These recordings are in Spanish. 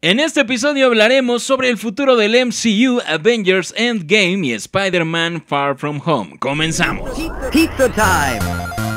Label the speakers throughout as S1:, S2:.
S1: En este episodio hablaremos sobre el futuro del MCU, Avengers Endgame y Spider-Man Far From Home. Comenzamos. time.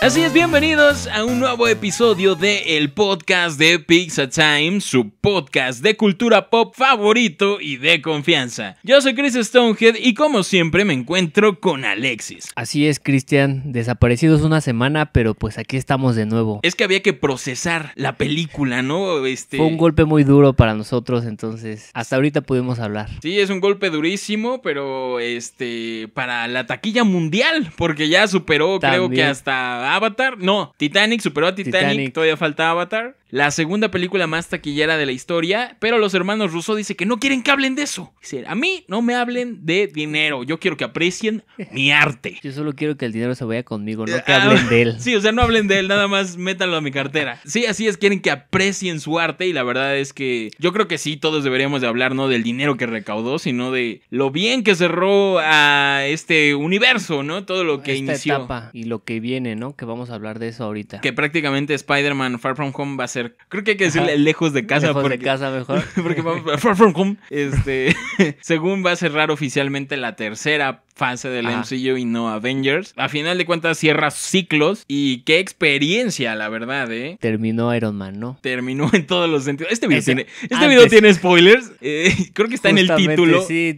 S1: Así es, bienvenidos a un nuevo episodio de el podcast de Pizza Time, su podcast de cultura pop favorito y de confianza. Yo soy Chris Stonehead y como siempre me encuentro con Alexis.
S2: Así es, Cristian, desaparecidos una semana, pero pues aquí estamos de nuevo.
S1: Es que había que procesar la película, ¿no? Este... Fue un
S2: golpe muy duro para nosotros, entonces hasta ahorita pudimos hablar.
S1: Sí, es un golpe durísimo, pero este para la taquilla mundial, porque ya superó creo que hasta Avatar. No, Titanic superó a Titanic, Todavía falta Avatar. La segunda película más taquillera de la historia. Pero los hermanos Russo dicen que no quieren que hablen de eso. Dicen, a mí no me hablen de dinero. Yo quiero que aprecien
S2: mi arte. Yo solo quiero que el dinero se vaya conmigo, no eh, que hablen ah, de él.
S1: Sí, o sea, no hablen de él. Nada más métanlo a mi cartera. Sí, así es. Quieren que aprecien su arte. Y la verdad es que yo creo que sí, todos deberíamos de hablar no del dinero que recaudó, sino de lo bien que cerró a este universo, ¿no? Todo lo que inició.
S2: y lo que viene, ¿no? que vamos a hablar de eso ahorita.
S1: Que prácticamente Spider-Man Far From Home va a ser, creo que hay que decirle lejos de casa. Lejos de casa mejor. porque Far From Home, este, según va a cerrar oficialmente la tercera fase del MCU y no Avengers. A final de cuentas cierra ciclos y qué experiencia, la verdad, ¿eh?
S2: Terminó Iron Man, ¿no? Terminó en todos los sentidos. Este video, este tiene, spoilers. Eh, creo que está en el título. Sí,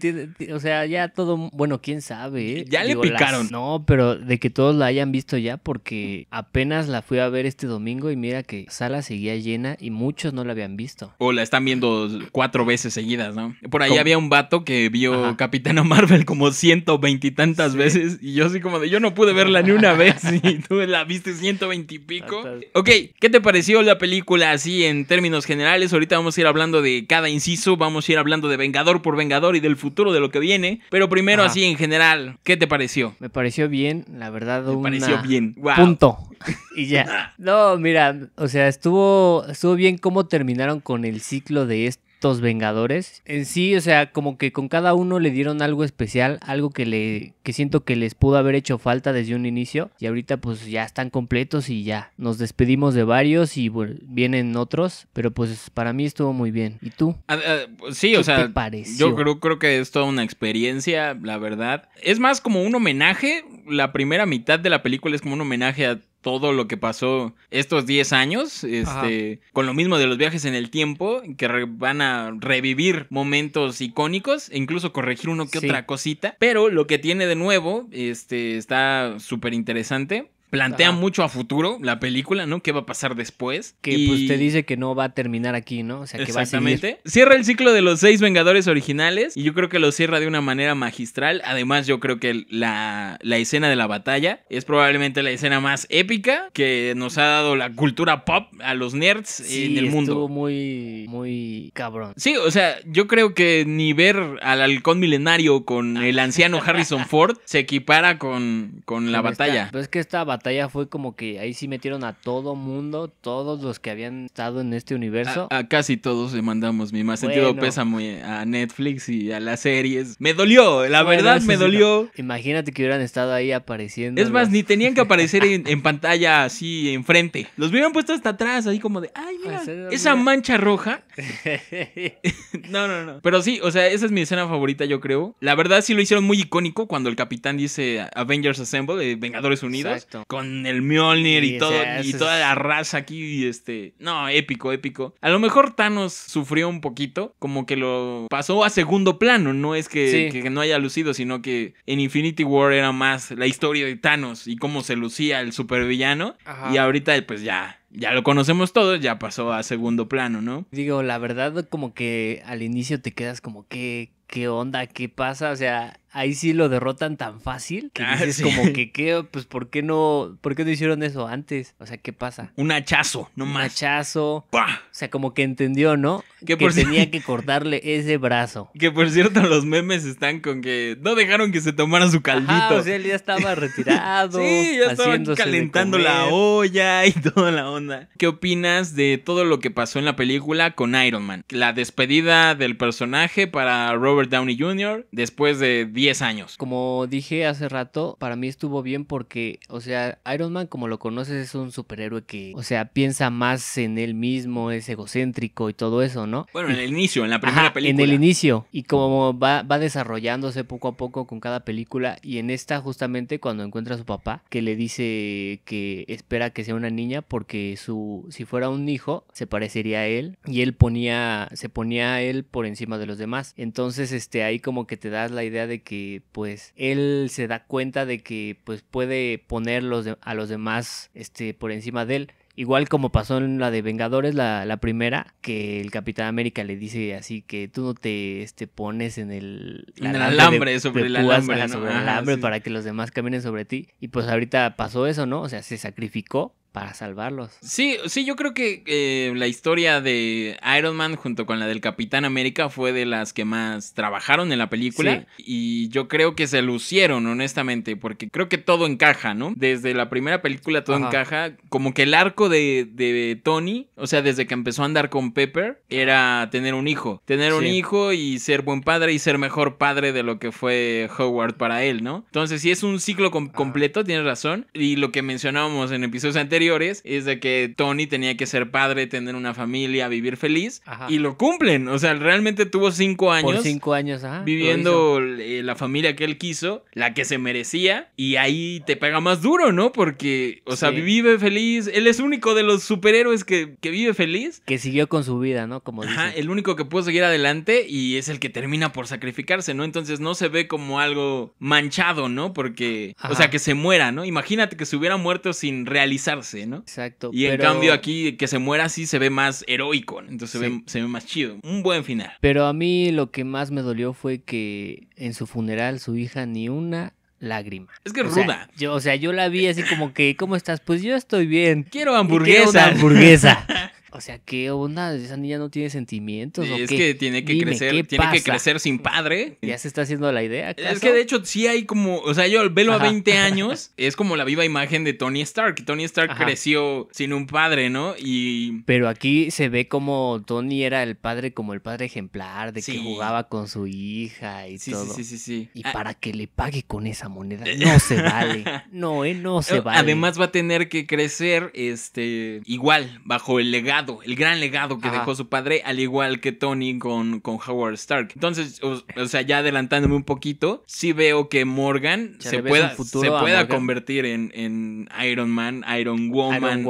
S2: o sea, ya todo, bueno, quién sabe. Eh? Ya le picaron. no, pero de que todos la hayan visto ya porque apenas la fui a ver este domingo y mira que sala seguía llena y muchos no la habían visto.
S1: O la están viendo cuatro veces seguidas, ¿no? Por ahí había un vato que vio Capitán Capitana Marvel como 120 veintitantas tantas veces. Y yo así como de, yo no pude verla ni una vez y tú la viste ciento veintipico. Ok, ¿qué te pareció la película así en términos generales? Ahorita vamos a ir hablando de cada inciso, vamos a ir hablando de Vengador por Vengador y del futuro de lo que viene. Pero primero así en general, ¿qué te pareció?
S2: Me pareció bien, la verdad. Me pareció bien. Punto. y ya. No, mira, o sea, estuvo, estuvo bien cómo terminaron con el ciclo de esto Vengadores. En sí, o sea, como que con cada uno le dieron algo especial, algo que le que siento que les pudo haber hecho falta desde un inicio y ahorita pues ya están completos y ya nos despedimos de varios y vienen otros, pero pues para mí estuvo muy bien. ¿Y tú?
S1: Ah, ah, pues sí, o sea, yo creo, creo que es toda una experiencia, la verdad. Es más como un homenaje, la primera mitad de la película es como un homenaje a todo lo que pasó estos 10 años, este, con lo mismo de los viajes en el tiempo, que van a revivir momentos icónicos e incluso corregir uno que otra cosita. Pero lo que tiene de nuevo, este, está súper interesante plantea mucho a futuro la película, ¿no? ¿Qué va a pasar después?
S2: Que pues te dice que no va a terminar aquí, ¿no? O sea, que va a Cierra
S1: el ciclo de los seis Vengadores originales y yo creo que lo cierra de una manera magistral. Además, yo creo que la, escena de la batalla es probablemente la escena más épica que nos ha dado la cultura pop a los nerds en el mundo. Sí, Estuvo
S2: muy, muy cabrón.
S1: Sí, o sea, yo creo que ni ver al halcón milenario con el anciano Harrison Ford se equipara con, con la batalla. Pues
S2: que esta batalla batalla fue como que ahí sí metieron a todo mundo, todos los que habían estado en este universo.
S1: A, casi todos le mandamos mi más sentido pesa muy a Netflix y a las series. Me dolió, la verdad me dolió.
S2: Imagínate que hubieran estado ahí apareciendo. Es
S1: más, ni tenían que aparecer en, pantalla así enfrente. Los hubieran puesto hasta atrás, ahí como de, ay, mira, esa mancha roja. no, no, no. Pero sí, o sea, esa es mi escena favorita, yo creo. La verdad sí lo hicieron muy icónico cuando el capitán dice Avengers Assemble, de eh, Vengadores Unidos. Exacto con el Mjolnir y, todo, y toda la raza aquí. Y este, no, épico, épico. A lo mejor Thanos sufrió un poquito, como que lo pasó a segundo plano. No es que, no haya lucido, sino que en Infinity War era más la historia de Thanos y cómo se lucía el supervillano. Y ahorita, pues ya, ya lo conocemos
S2: todos, ya pasó a segundo plano, ¿no? Digo, la verdad, como que al inicio te quedas como que, ¿qué onda? ¿Qué pasa? O sea, ahí sí lo derrotan tan fácil que ah, como que qué, pues ¿por qué no, por qué no hicieron eso antes? O sea, ¿qué pasa? Un hachazo, no Un hachazo. ¡Pah! O sea, como que entendió, ¿no? Que, tenía que cortarle ese brazo.
S1: Que por cierto, los memes están con que no dejaron que se tomara su caldito. Ajá, o sea, él
S2: ya estaba retirado. sí, ya estaba calentando la
S1: olla y toda la onda. ¿Qué opinas de todo lo que pasó en la película con Iron Man? La despedida del personaje para Robert Downey Jr. después de 10 años.
S2: Como dije hace rato, para mí estuvo bien porque, o sea, Iron Man como lo conoces es un superhéroe que, o sea, piensa más en él mismo, es egocéntrico y todo eso, ¿no? Bueno, en el inicio, en la primera película. En el inicio. Y como va, va desarrollándose poco a poco con cada película y en esta justamente cuando encuentra a su papá que le dice que espera que sea una niña porque su si fuera un hijo se parecería a él y él ponía se ponía a él por encima de los demás. Entonces, este ahí como que te das la idea de que que pues él se da cuenta de que pues puede poner a los demás este, por encima de él. Igual como pasó en la de Vengadores, la, primera, que el Capitán América le dice así que tú no te este, pones en el, alambre, sobre, el alambre sobre el ah, alambre, para que los demás caminen sobre ti. Y pues ahorita pasó eso, ¿no? O sea, se sacrificó para salvarlos.
S1: Sí, sí, yo creo que eh, la historia de Iron Man junto con la del Capitán América fue de las que más trabajaron en la película y yo creo que se lucieron honestamente porque creo que todo encaja, ¿no? Desde la primera película todo encaja, como que el arco de, Tony, o sea, desde que empezó a andar con Pepper, era tener un hijo, tener un hijo y ser buen padre y ser mejor padre de lo que fue Howard para él, ¿no? Entonces, si es un ciclo ah. completo, tienes razón, y lo que mencionábamos en episodios anteriores, es de que Tony tenía que ser padre, tener una familia, vivir feliz. Y lo cumplen. O sea, realmente tuvo cinco años. cinco
S2: años, Viviendo
S1: eh, la familia que él quiso, la que se merecía. Y ahí te pega más duro, ¿no? Porque, o sea, vive feliz. Él es único de los superhéroes que,
S2: vive feliz. Que siguió con su vida, ¿no? Como ajá,
S1: el único que pudo seguir adelante y es el que termina por sacrificarse, ¿no? Entonces no se ve como algo manchado, ¿no? Porque, o sea, que se muera, ¿no? Imagínate que se hubiera muerto sin realizarse. Exacto. Y en cambio aquí que se muera así se ve más heroico, entonces se, ve, se ve más chido. Un buen final.
S2: Pero a mí lo que más me dolió fue que en su funeral su hija ni una lágrima. Es que ruda. yo, o sea, yo la vi así como que, ¿cómo estás? Pues yo estoy bien. Quiero hamburguesa. hamburguesa. O sea, ¿qué onda? Esa niña no tiene sentimientos. es que tiene que crecer, tiene que crecer
S1: sin padre. Ya se
S2: está haciendo la idea. Es que de
S1: hecho sí hay como, o sea, yo al verlo a 20 años, es como la viva imagen de Tony Stark. Tony Stark creció sin un padre, ¿no? Y...
S2: Pero aquí se ve como Tony era el padre, como el padre ejemplar, de que jugaba con su hija y todo. Sí, sí, sí, Y ah. para que le pague con esa moneda, eh. no se vale. No, eh, no se eh, vale. Además
S1: va a tener que crecer, este, igual, bajo el legado el gran legado que dejó su padre, al igual que Tony con, con Howard Stark. Entonces, o, sea, ya adelantándome un poquito, sí veo que Morgan se pueda, pueda convertir en, Iron Man, Iron Woman,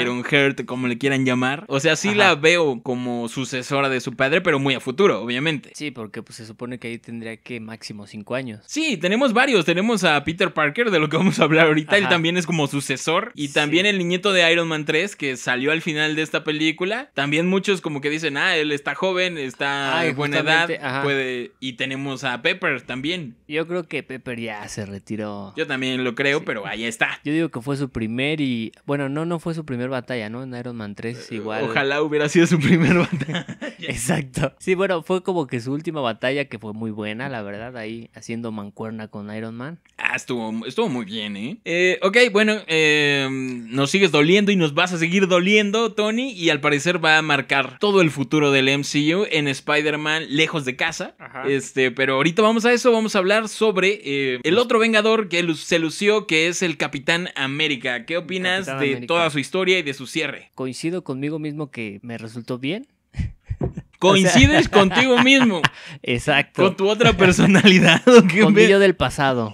S1: Iron, Heart, como le quieran llamar. O sea, sí la veo como sucesora de su padre, pero muy a futuro, obviamente. Sí, porque
S2: pues, se supone que ahí tendría que máximo cinco años.
S1: Sí, tenemos varios. Tenemos a Peter Parker, de lo que vamos a hablar ahorita. Él también es como sucesor. Y también el niñito de Iron Man 3, que salió al final de esta película. También muchos como que dicen, ah, él está joven, está de buena edad, puede... Y tenemos a Pepper también.
S2: Yo creo que Pepper ya se retiró. Yo también lo creo, pero ahí está. Yo digo que fue su primer y... Bueno, no, no fue su primer batalla, ¿no? En Iron Man 3 eh, igual. Ojalá hubiera sido su primer batalla. Exacto. Sí, bueno, fue como que su última batalla que fue muy buena, la verdad, ahí haciendo mancuerna con Iron Man.
S1: Ah, estuvo, estuvo muy bien, ¿eh? eh ok, bueno, em, nos sigues doliendo y nos vas a seguir doliendo, Tony y al parecer va a marcar todo el futuro del MCU en Spider-Man lejos de casa. Este, pero ahorita vamos a eso, vamos a hablar sobre eh, el otro Vengador que se lució, que es el Capitán América. ¿Qué opinas de toda su historia y de su cierre?
S2: Coincido conmigo mismo que me resultó bien. Coincides contigo mismo. Exacto. Con tu otra personalidad. que del pasado.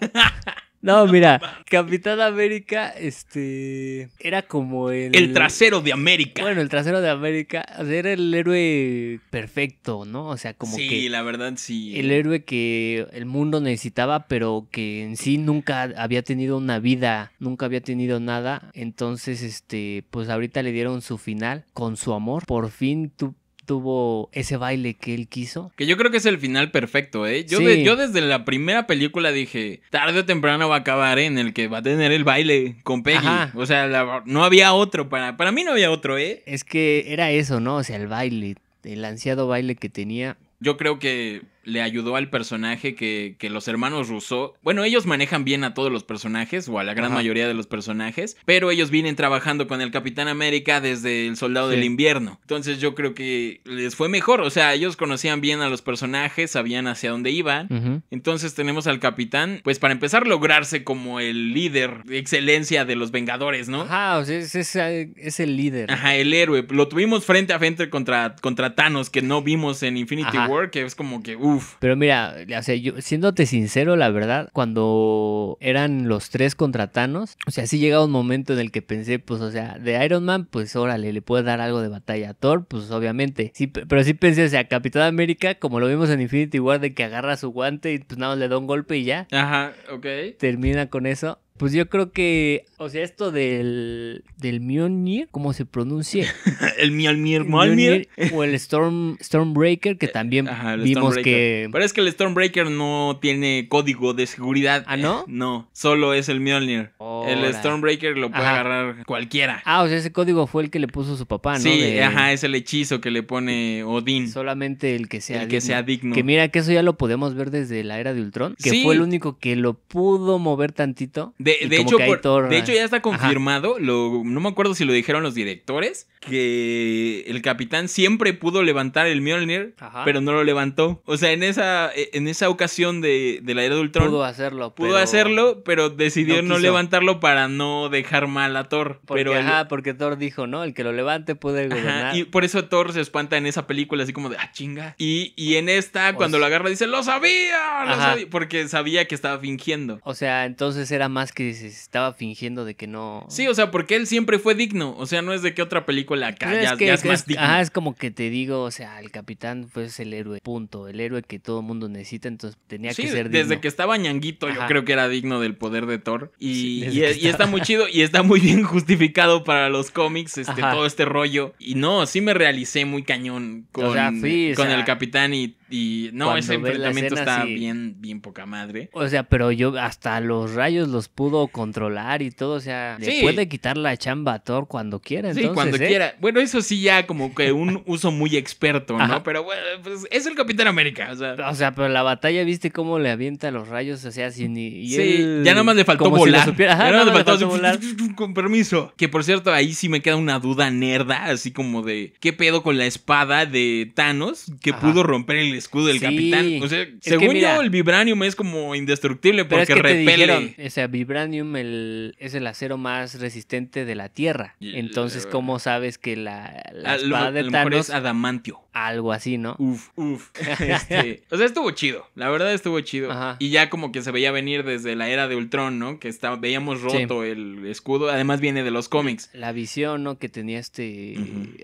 S2: No, mira, Capitán América, este, era como el... El trasero de América. Bueno, el trasero de América, era el héroe perfecto, ¿no? O sea, como que... Sí, la
S1: verdad, sí. El
S2: héroe que el mundo necesitaba, pero que en sí nunca había tenido una vida, nunca había tenido nada. Entonces, este, pues ahorita le dieron su final con su amor. Por fin tú tuvo ese baile que él quiso.
S1: Que yo creo que es el final perfecto, ¿eh? Yo, yo desde la primera película dije, tarde o temprano va a acabar ¿eh? en el que va a tener el baile con Peggy. O sea,
S2: no había otro, para, para mí no había otro, ¿eh? Es que era eso, ¿no? O sea, el baile, el ansiado baile que tenía.
S1: Yo creo que le ayudó al personaje que, que, los hermanos Rousseau, bueno, ellos manejan bien a todos los personajes o a la gran mayoría de los personajes, pero ellos vienen trabajando con el Capitán América desde El Soldado del Invierno. Entonces yo creo que les fue mejor, o sea, ellos conocían bien a los personajes, sabían hacia dónde iban. Entonces tenemos al Capitán, pues para empezar lograrse como el líder de excelencia de los Vengadores, ¿no?
S2: Ajá, o es, el líder.
S1: Ajá, el héroe. Lo tuvimos frente a frente contra, contra Thanos que no vimos en Infinity War, que es como que,
S2: uh, pero mira, o sea, yo, siéndote sincero, la verdad, cuando eran los tres contra Thanos, o sea, sí llegaba un momento en el que pensé, pues, o sea, de Iron Man, pues órale, le puede dar algo de batalla a Thor, pues obviamente. Sí, pero sí pensé, o sea, Capitán América, como lo vimos en Infinity War, de que agarra su guante y pues nada más le da un golpe y ya. Ajá, ok. Termina con eso. Pues yo creo que, o sea, esto del, del Mjolnir, ¿cómo se pronuncia? el Mjolnir, Mjolnir, O el Storm, Stormbreaker, que eh, también vimos que...
S1: Pero es que el Stormbreaker no tiene código de seguridad. ¿Ah, no? No, solo es el Mjolnir. el Stormbreaker lo puede agarrar cualquiera.
S2: Ah, o sea, ese código fue el que le puso su papá, ¿no? Sí, ajá,
S1: es el hechizo que le pone Odín. Solamente el que sea digno. que sea Que mira
S2: que eso ya lo podemos ver desde la era de Ultron, que fue el único que lo pudo mover tantito. De, hecho, de hecho, ya está confirmado,
S1: no me acuerdo si lo dijeron los directores, que el capitán siempre pudo levantar el Mjolnir, pero no lo levantó. O sea, en esa, e, en esa ocasión de, de la era de Ultron... Pudo hacerlo, Pudo pero... hacerlo, pero decidió no, levantarlo para no dejar mal a Thor. Porque, Ajá,
S2: porque Thor dijo, ¿no? El que lo levante puede gobernar. y
S1: por eso Thor se espanta en esa película, así como de, ah, chinga. Y, en esta, cuando lo agarra, dice, lo sabía, lo sabía, porque sabía que estaba fingiendo.
S2: O sea, entonces era más que se estaba fingiendo de que no.
S1: Sí, o sea, porque él siempre fue digno. O sea, no es de que otra película acá ya, es, que, es, más digno. Ah,
S2: es como que te digo, o sea, el capitán fue pues, el héroe, punto. El héroe que todo mundo necesita, entonces tenía que ser digno. Desde que
S1: estaba ñanguito, yo creo que era digno del poder de Thor. Y, está muy chido y está muy bien justificado para los cómics, este, todo este rollo. Y no, sí me realicé muy cañón con, con el capitán y y no, ese enfrentamiento está bien, bien poca madre.
S2: O sea, pero yo hasta los rayos los pudo controlar y todo. O sea, se le puede quitar la chamba a Thor cuando quiera. Sí, cuando ¿eh? quiera. Bueno, eso sí, ya como que un uso muy experto, ¿no? Pero bueno, pues es el Capitán América. O sea. o sea, pero la batalla, ¿viste cómo le avienta los rayos? O sea, sin. Y sí, ya nada más le faltó volar. Si ya le faltó, volar.
S1: Con permiso. Que por cierto, ahí sí me queda una duda nerda, así como de ¿qué pedo con la espada de Thanos que pudo romper el escudo del capitán. O sea, según yo, el vibranium es como indestructible porque es repele.
S2: o sea, vibranium es el acero más resistente de la Tierra. Entonces, ¿cómo sabes que la, la ah, espada de Thanos. es adamantio algo así, ¿no? Uf, uf. Este, o sea,
S1: estuvo chido. La verdad estuvo chido. Ajá. Y ya como que se veía venir desde la era de Ultron, ¿no? Que veíamos roto el escudo. Además viene de los cómics. La visión, ¿no? Que tenía este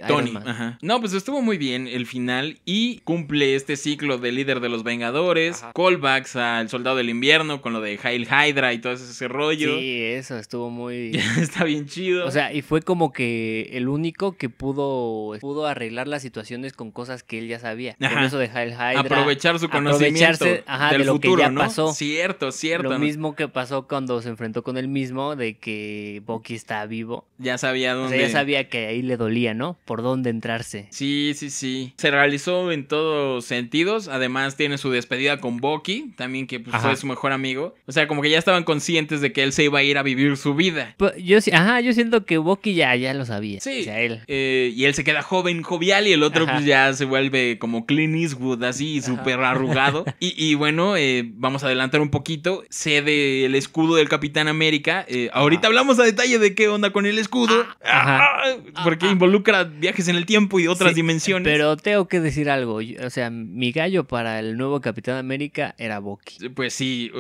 S1: Tony. Ajá. No, pues estuvo muy bien el final y cumple este ciclo de líder de los Vengadores, callbacks al Soldado del Invierno con lo de Hail Hydra y todo ese rollo. Sí,
S2: eso estuvo muy está bien chido. O sea, y fue como que el único que pudo pudo arreglar las situaciones con cosas cosas que él ya sabía. Por eso Aprovechar su conocimiento ajá, del futuro, Cierto, cierto. Lo mismo que pasó cuando se enfrentó con él mismo de que Bucky está vivo. Ya sabía dónde. O sea, ya sabía que ahí le dolía, ¿no? Por dónde entrarse.
S1: Sí, sí, sí. Se realizó en todos sentidos. Además tiene su despedida con Bucky, también que pues, fue su mejor amigo. O sea, como que ya estaban conscientes de que él se iba a ir a vivir su vida.
S2: Pues, yo, ajá, yo siento que Bucky ya, ya lo sabía. Sí. él.
S1: Eh, y él se queda joven, jovial y el otro pues ya se vuelve como Clint Eastwood, así súper arrugado. Y, bueno, eh, vamos a adelantar un poquito. de el escudo del Capitán América. Eh, ahorita ah. hablamos a detalle de qué onda con el escudo, ah, ah, porque involucra viajes
S2: en el tiempo y otras dimensiones. Pero tengo que decir algo. O sea, mi gallo para el nuevo Capitán América era Bucky.
S1: Eh, pues sí.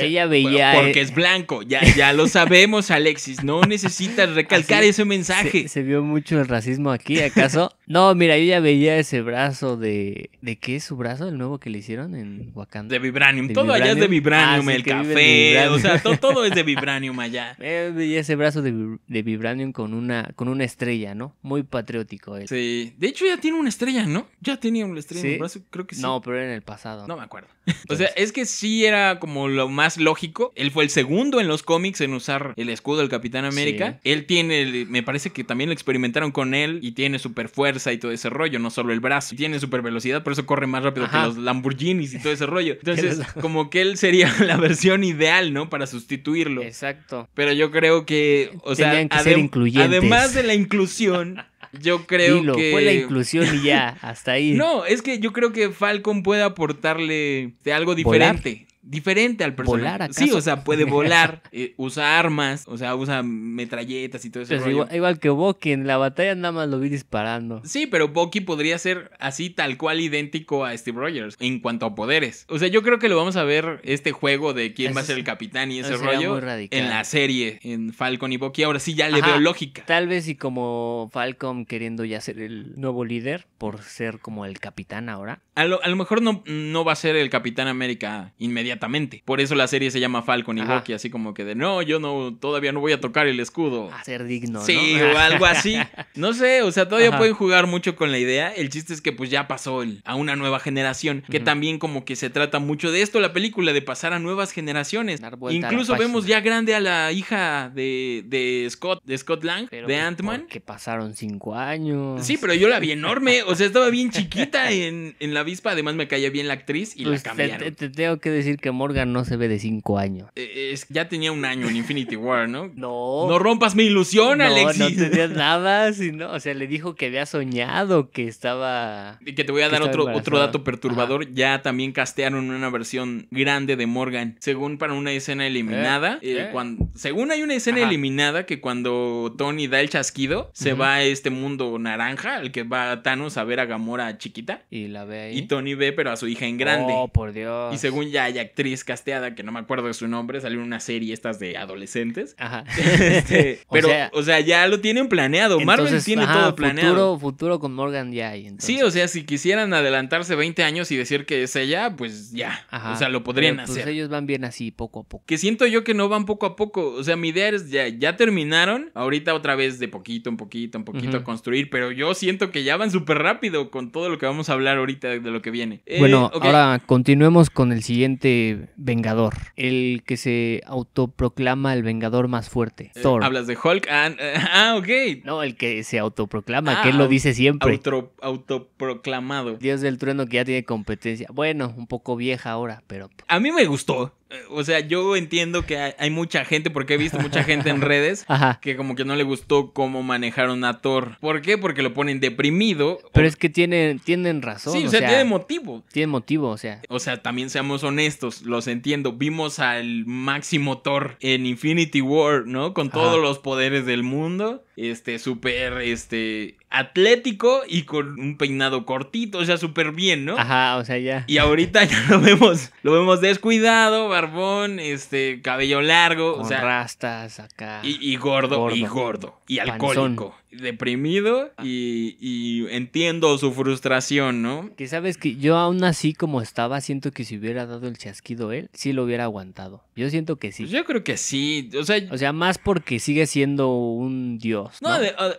S1: ella veía. porque e- es blanco. Ya, ya lo sabemos, Alexis. No necesitas recalcar ese mensaje. Se,
S2: se vio mucho el racismo aquí, ¿acaso? No, mira, yo ya veía ese brazo de. ¿De qué es su brazo? El nuevo que le hicieron en Wakanda. De Vibranium. todo allá es de Vibranium, ah, el café. O sea, todo, es de Vibranium allá. Eh, y ese brazo de, Vibranium con una, con una estrella, ¿no? Muy patriótico él.
S1: Sí. De hecho, ya tiene una estrella, ¿no? Ya tenía una estrella en el brazo, creo que sí. No, pero era en el pasado. No me acuerdo. O sea, es que sí era como lo más lógico. Él fue el segundo en los cómics en usar el escudo del Capitán América. Él tiene, me parece que también lo experimentaron con él y tiene super fuerza y todo ese rollo, no solo el el brazo. Tiene super velocidad, por eso corre más rápido que los Lamborghinis y todo ese rollo. Entonces, como que él sería la versión ideal, ¿no? Para sustituirlo. Exacto. Pero yo creo que, o sea, además de la inclusión, yo creo Dilo, que. Fue la inclusión y ya,
S2: hasta ahí. No,
S1: es que yo creo que Falcon puede aportarle de algo diferente diferente al personaje. ¿Volar acaso? Sí, o sea, puede volar, eh, usa armas, o sea, usa metralletas y todo eso.
S2: igual, que Bucky, en la batalla nada más lo vi disparando.
S1: Sí, pero Bucky podría ser así tal cual idéntico a Steve Rogers en cuanto a poderes. O sea, yo creo que lo vamos a ver este juego de quién va a ser el capitán y ese rollo en la serie, en Falcon y Bucky. Ahora sí ya le veo lógica.
S2: Tal vez y como Falcon queriendo ya ser el nuevo líder por ser como el capitán ahora.
S1: A lo, a lo mejor no, no va a ser el capitán América inmediatamente por eso la serie se llama Falcon y Ajá. así como que de no, yo no, todavía no voy a tocar el escudo. A ser digno. Sí, o algo así. No sé, o sea, todavía pueden jugar mucho con la idea. El chiste es que pues ya pasó a una nueva generación, que también como que se trata mucho de esto la película, de pasar a nuevas generaciones. Incluso vemos ya grande a la hija de, Scott, de Scott Lang, de pues, Ant-Man.
S2: Que pasaron cinco años. Sí, pero yo
S1: la vi enorme, o sea, estaba bien chiquita en, la avispa, además me caía bien la actriz y la pues, cambiaron.
S2: te tengo que decir que Morgan no se ve de cinco años.
S1: E, es, ya tenía un año en Infinity War, ¿no? No. No rompas mi ilusión, no, Alexis. No tenía
S2: nada, sino, o sea, le dijo que había soñado que estaba. Y que te voy a dar otro, otro dato
S1: perturbador. Ya también castearon una versión grande de Morgan. Según para una escena eliminada. Eh, eh, eh. según hay una escena eliminada que cuando Tony da el chasquido, se va a este mundo naranja, el que va a Thanos a ver a Gamora chiquita. Y la ve ahí. Y Tony ve, pero a su hija en grande. Oh,
S2: por Dios. Y
S1: según ya, ya actriz casteada, que no me acuerdo de su nombre, salió en una serie estas de adolescentes. Este, pero, o sea, ya lo tienen planeado. Marvel tiene todo planeado.
S2: Futuro, con Morgan ya
S1: Sí, o sea, si quisieran adelantarse 20 años y decir que es ella, pues
S2: ya. O sea, lo podrían pues, hacer. ellos van bien así, poco a poco.
S1: Que siento yo que no van poco a poco. O sea, mi idea es ya, ya terminaron. Ahorita otra vez de poquito, un poquito, un poquito a construir. Pero yo siento que ya van súper rápido con todo lo que vamos a hablar ahorita de lo que viene. bueno, eh, ahora
S2: continuemos con el siguiente vengador, el que se autoproclama el vengador más fuerte. Eh, Thor. Hablas de Hulk. Ah, eh, ah, ok. No, el que se autoproclama, ah, que él lo dice siempre. autoproclamado. Dios del trueno que ya tiene competencia. Bueno, un poco
S1: vieja ahora, pero. A mí me gustó. Eh, o sea, yo entiendo que hay, mucha gente, porque he visto mucha gente en redes, que como que no le gustó cómo manejaron a Thor. ¿Por qué? Porque lo ponen deprimido.
S2: Pero es que tienen, tienen razón. Sí, o, sea, tiene motivo. Tiene motivo, o sea.
S1: O sea, también seamos honestos, los entiendo. Vimos al máximo Thor en Infinity War, ¿no? Con todos los poderes del mundo este, súper, este, atlético y con un peinado cortito, o sea, súper bien, ¿no? Ajá, o sea, ya. Y ahorita ya lo vemos, lo vemos descuidado, barbón, este, cabello largo, o sea.
S2: rastas acá. Y,
S1: gordo, y gordo, y alcohólico deprimido ah. y, entiendo su frustración, ¿no?
S2: Que sabes que yo aún así como estaba, siento que si hubiera dado el chasquido él, sí lo hubiera aguantado. Yo siento que sí. Pues yo creo que sí, o sea... más porque sigue siendo un dios. No,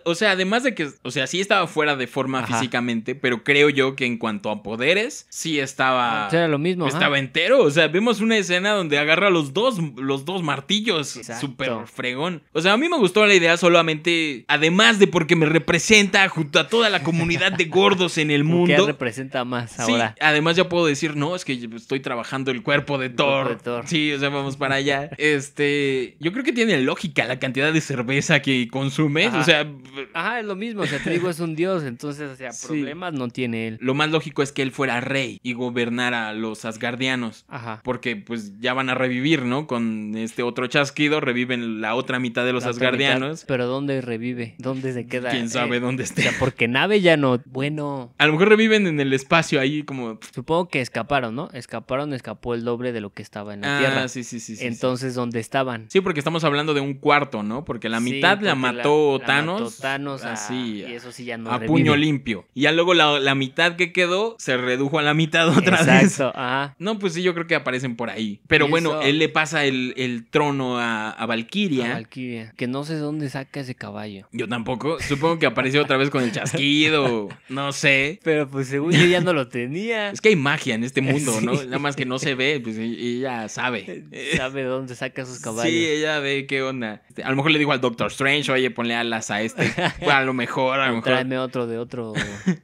S1: o, sea, además de que, o sea, sí estaba fuera de forma físicamente, pero creo yo que en cuanto a poderes, sí estaba... O ah, sea, pues era lo mismo. Estaba entero, o sea, vemos una escena donde agarra los dos, los dos martillos, súper fregón. O sea, a mí me gustó la idea solamente, además de porque me representa junto a toda la comunidad de gordos en el mundo. Que
S2: representa más
S1: ahora. Sí, además ya puedo decir, no, es que estoy trabajando el cuerpo de Thor. Sí, o sea, vamos para allá. Este, yo creo que tiene lógica la cantidad de cerveza que consume o sea...
S2: Ajá, es lo mismo, o sea, Trigo es un dios, entonces, o sea,
S1: problemas no tiene él. Lo más lógico es que él fuera rey y gobernara a los asgardianos. Ajá. Porque pues ya van a revivir, ¿no? Con este otro chasquido reviven la otra mitad de los asgardianos.
S2: pero ¿dónde revive? ¿Dónde se queda. Quién eh, sabe dónde esté? porque nave ya no. Bueno. A lo mejor reviven en el espacio ahí como. Supongo que escaparon, ¿no? Escaparon, escapó el doble de lo que estaba en la ah, Tierra. Ah, sí, sí, sí. Entonces, ¿dónde estaban? Sí, porque estamos hablando de un cuarto, ¿no? Porque la mitad la mató Thanos. mató Thanos ah, así. y eso sí ya no. A puño
S1: limpio. Y ya luego la, mitad que quedó se redujo a la mitad otra vez. Exacto, ajá. No, pues sí, yo creo que aparecen por ahí. Pero bueno, él le pasa el, trono a, a Valkyria. A
S2: Valkyria. Que no sé dónde saca ese caballo.
S1: Yo tampoco. Supongo que apareció otra vez con el chasquido,
S2: no sé. Pero pues según yo ya no lo tenía. Es que hay magia en este mundo, ¿no? Nada más
S1: que no se ve, pues ella sabe.
S2: Sabe de dónde saca sus caballos. Sí, ella ve qué onda.
S1: Este, a lo mejor le digo al Doctor Strange, oye, ponle alas a este. Pues, a lo mejor, a lo mejor. Tráeme otro de otro.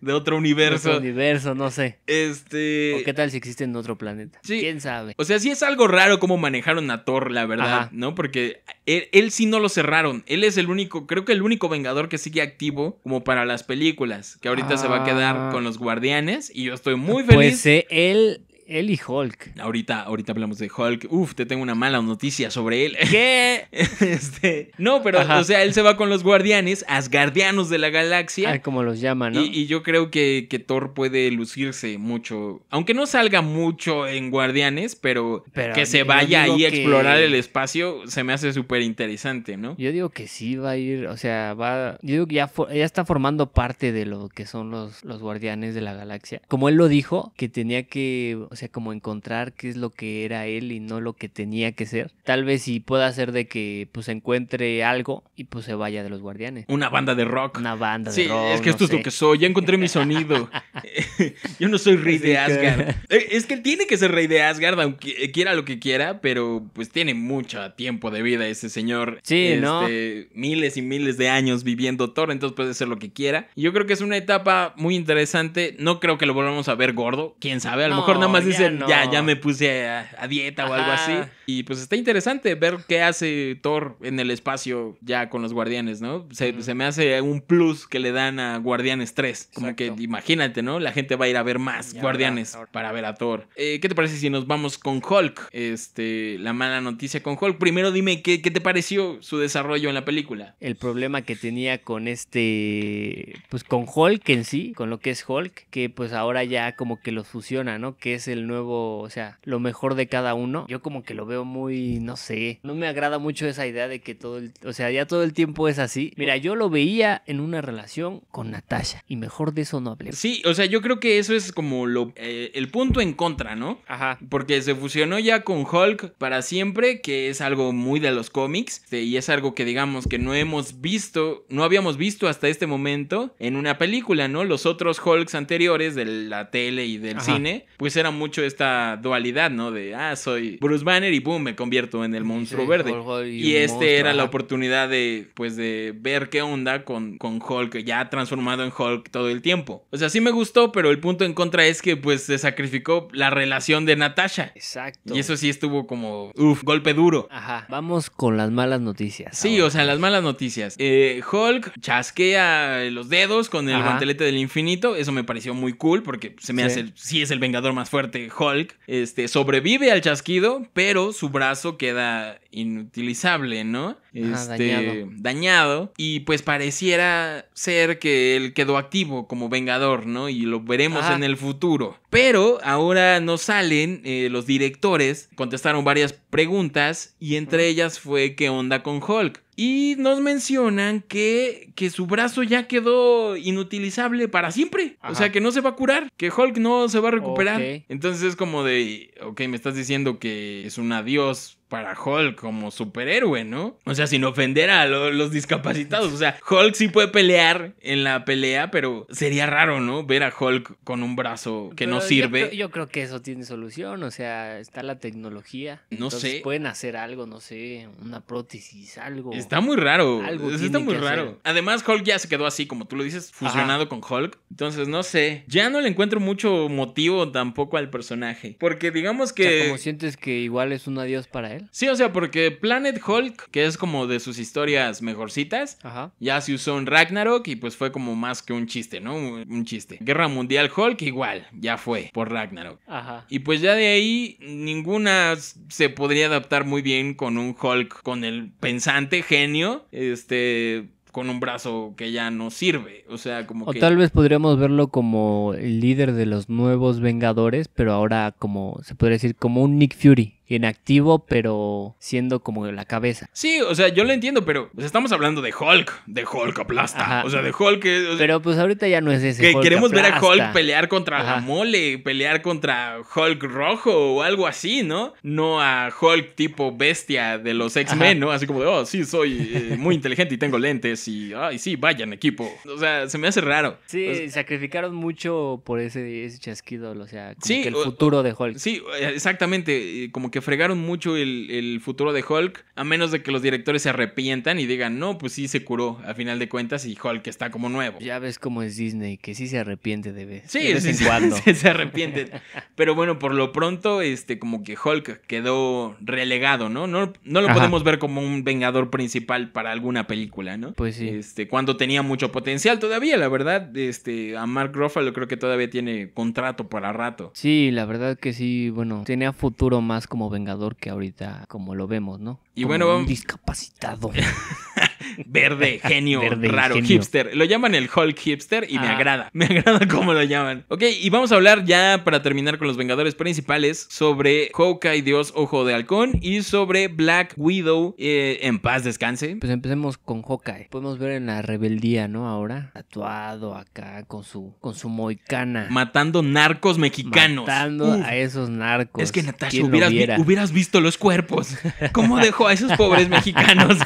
S1: de otro universo. De otro
S2: universo, no sé. Este. O qué tal si existe en otro planeta. Sí. ¿Quién sabe?
S1: O sea, sí es algo raro cómo manejaron a Thor, la verdad, ¿no? Porque él, sí no lo cerraron. Él es el único, creo que el único Vengador que sigue activo como para las películas. Que ahorita se va a quedar ah. con los Guardianes. Y yo estoy muy pues feliz.
S2: Pues él él y
S1: Hulk. Ahorita, ahorita hablamos de Hulk. Uf, te tengo una mala noticia sobre él. ¿Qué? Este, no, pero, o sea, él se va con los guardianes, asgardianos de la galaxia. Ah, como los llaman, ¿no? Y, yo creo que, que, Thor puede lucirse mucho. Aunque no salga mucho en guardianes, pero, que se vaya ahí a explorar el espacio se me hace súper interesante,
S2: ¿no? Yo digo que sí va a ir, o sea, va. Yo digo que ya, está formando parte de lo que son los, los guardianes de la galaxia. Como él lo dijo, que tenía que o sea, como encontrar qué es lo que era él y no lo que tenía que ser. Tal vez si pueda ser de que pues encuentre algo y pues se vaya de los guardianes. Una banda de rock. Una banda de sí, Es que esto es lo que soy, ya encontré mi sonido. Yo no soy rey de Asgard. Eh, es que él tiene que ser rey
S1: de Asgard, aunque eh, quiera lo que quiera, pero pues tiene mucho tiempo de vida ese señor. Sí, ¿no? Este, miles y miles de años viviendo Thor, entonces puede ser lo que quiera. Yo creo que es una etapa muy interesante. No creo que lo volvamos a ver gordo. Quién sabe, a lo mejor nada más ya, ya, me puse a, dieta o algo así. Y pues está interesante ver qué hace Thor en el espacio ya con los guardianes, ¿no? Se, me hace un plus que le dan a Guardianes 3. Como que imagínate, ¿no? La gente va a ir a ver más Guardianes para ver a Thor. Eh, ¿Qué te parece si nos vamos con Hulk? Este, la mala noticia con Hulk. Primero dime qué, qué te pareció su desarrollo en la película.
S2: El problema que tenía con este, pues con Hulk en sí, con lo que es Hulk, que pues ahora ya como que los fusiona, ¿no? Que es el nuevo, o sea, lo mejor de cada uno. Yo como que lo veo muy, no sé, no me agrada mucho esa idea de que todo el, o sea, ya todo el tiempo es así. Mira, yo lo veía en una relación con Natasha y mejor de eso no hablemos.
S1: Sí, o sea, yo creo que eso es como lo, eh, el punto en contra, ¿no? Ajá. Porque se fusionó ya con Hulk para siempre, que es algo muy de los cómics este, y es algo que digamos que no hemos visto, no habíamos visto hasta este momento en una película, ¿no? Los otros Hulks anteriores de la tele y del cine, pues era mucho esta dualidad, ¿no? De, ah, soy Bruce Banner y boom, me convierto en el monstruo verde. y, este era la oportunidad de, pues, de ver qué onda con, con Hulk, ya transformado en Hulk todo el tiempo. O sea, sí me gustó, pero el punto en contra es que, pues, se sacrificó la relación de Natasha. Exacto.
S2: Y eso sí estuvo como, ¡Uf! golpe duro. Ajá. Vamos con las malas noticias.
S1: Sí, o sea, las malas noticias. Eh, Hulk chasquea los dedos con el guantelete del infinito. Eso me pareció muy cool porque se me hace, si es el vengador más fuerte, Hulk. Este, sobrevive al chasquido, pero su brazo queda inutilizable, ¿no? Este, dañado. Y pues pareciera ser que él quedó activo como vengador, ¿no? Y lo veremos en el futuro. Pero ahora nos salen eh, los directores, contestaron varias preguntas y entre ellas fue qué onda con Hulk. Y nos mencionan que, que su brazo ya quedó inutilizable para siempre. O sea, que no se va a curar, que Hulk no se va a recuperar. Entonces es como de, ok, me estás diciendo que es un adiós para Hulk como superhéroe, ¿no? O sea, sin ofender a los discapacitados. O sea, Hulk sí puede pelear en la pelea, pero sería raro, ¿no? Ver a Hulk con un brazo que no sirve.
S2: Yo, creo que eso tiene solución. O sea, está la tecnología. No sé. Pueden hacer algo, no sé, una prótesis, algo. Está muy raro. Algo está muy raro.
S1: Además, Hulk ya se quedó así, como tú lo dices, fusionado con Hulk. Entonces, no sé. Ya no le encuentro mucho motivo tampoco al personaje. Porque digamos que. como
S2: sientes que igual es un adiós para él.
S1: Sí, o sea, porque Planet Hulk, que es como de sus historias mejorcitas, ya se usó en Ragnarok y pues fue como más que un chiste, ¿no? Un chiste. Guerra Mundial Hulk igual, ya fue por Ragnarok. Ajá. Y pues ya de ahí ninguna se podría adaptar muy bien con un Hulk, con el pensante genio, este con un brazo que ya no sirve. O sea, como o tal vez podríamos
S2: verlo como el líder de los nuevos Vengadores, pero ahora como, se podría decir, como un Nick Fury inactivo, pero siendo como la cabeza.
S1: Sí, o sea, yo lo entiendo, pero estamos hablando de Hulk, de Hulk aplasta. O sea, de
S2: Hulk. pero pues ahorita ya no es ese. Que queremos ver a Hulk pelear
S1: contra mole, pelear contra Hulk rojo o algo así, ¿no? No a Hulk tipo bestia de los X-Men, ¿no? Así como de, oh, sí, soy eh, muy inteligente y tengo lentes y, ay, sí, vayan equipo. O sea, se me hace raro.
S2: Sí, sacrificaron mucho por ese, ese chasquido, o sea, el futuro de Hulk. Sí,
S1: exactamente, como que fregaron mucho el, futuro de Hulk, a menos de que los directores se arrepientan y digan, no, pues sí se curó a final de cuentas y Hulk está como nuevo. Ya ves cómo es Disney,
S2: que sí se arrepiente de vez. Sí, de vez sí, cuando. se
S1: arrepiente. Pero bueno, por lo pronto, este, como que Hulk quedó relegado, ¿no? No, no lo podemos ver como un vengador principal para alguna película, ¿no? Pues sí. Este, cuando tenía mucho potencial todavía, la verdad, este, a Mark Ruffalo creo que todavía tiene contrato para rato.
S2: Sí, la verdad que sí, bueno, tenía futuro más como Vengador que ahorita como lo vemos, ¿no? Y bueno, un discapacitado.
S1: verde, genio, raro, hipster. Lo llaman el Hulk hipster y me ah. agrada. Me agrada cómo lo llaman. Ok, y vamos a hablar ya para terminar con los Vengadores principales sobre Hawkeye, Dios, Ojo de Halcón y sobre Black Widow, eh, en paz descanse.
S2: Pues empecemos con Hawkeye. Podemos ver en la rebeldía, ¿no? Ahora, tatuado acá con su, con su moicana. Matando narcos mexicanos. Matando a esos narcos. Es que Natasha, hubieras,
S1: hubieras visto los cuerpos. ¿Cómo dejó a esos pobres mexicanos?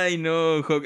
S1: Ay, no.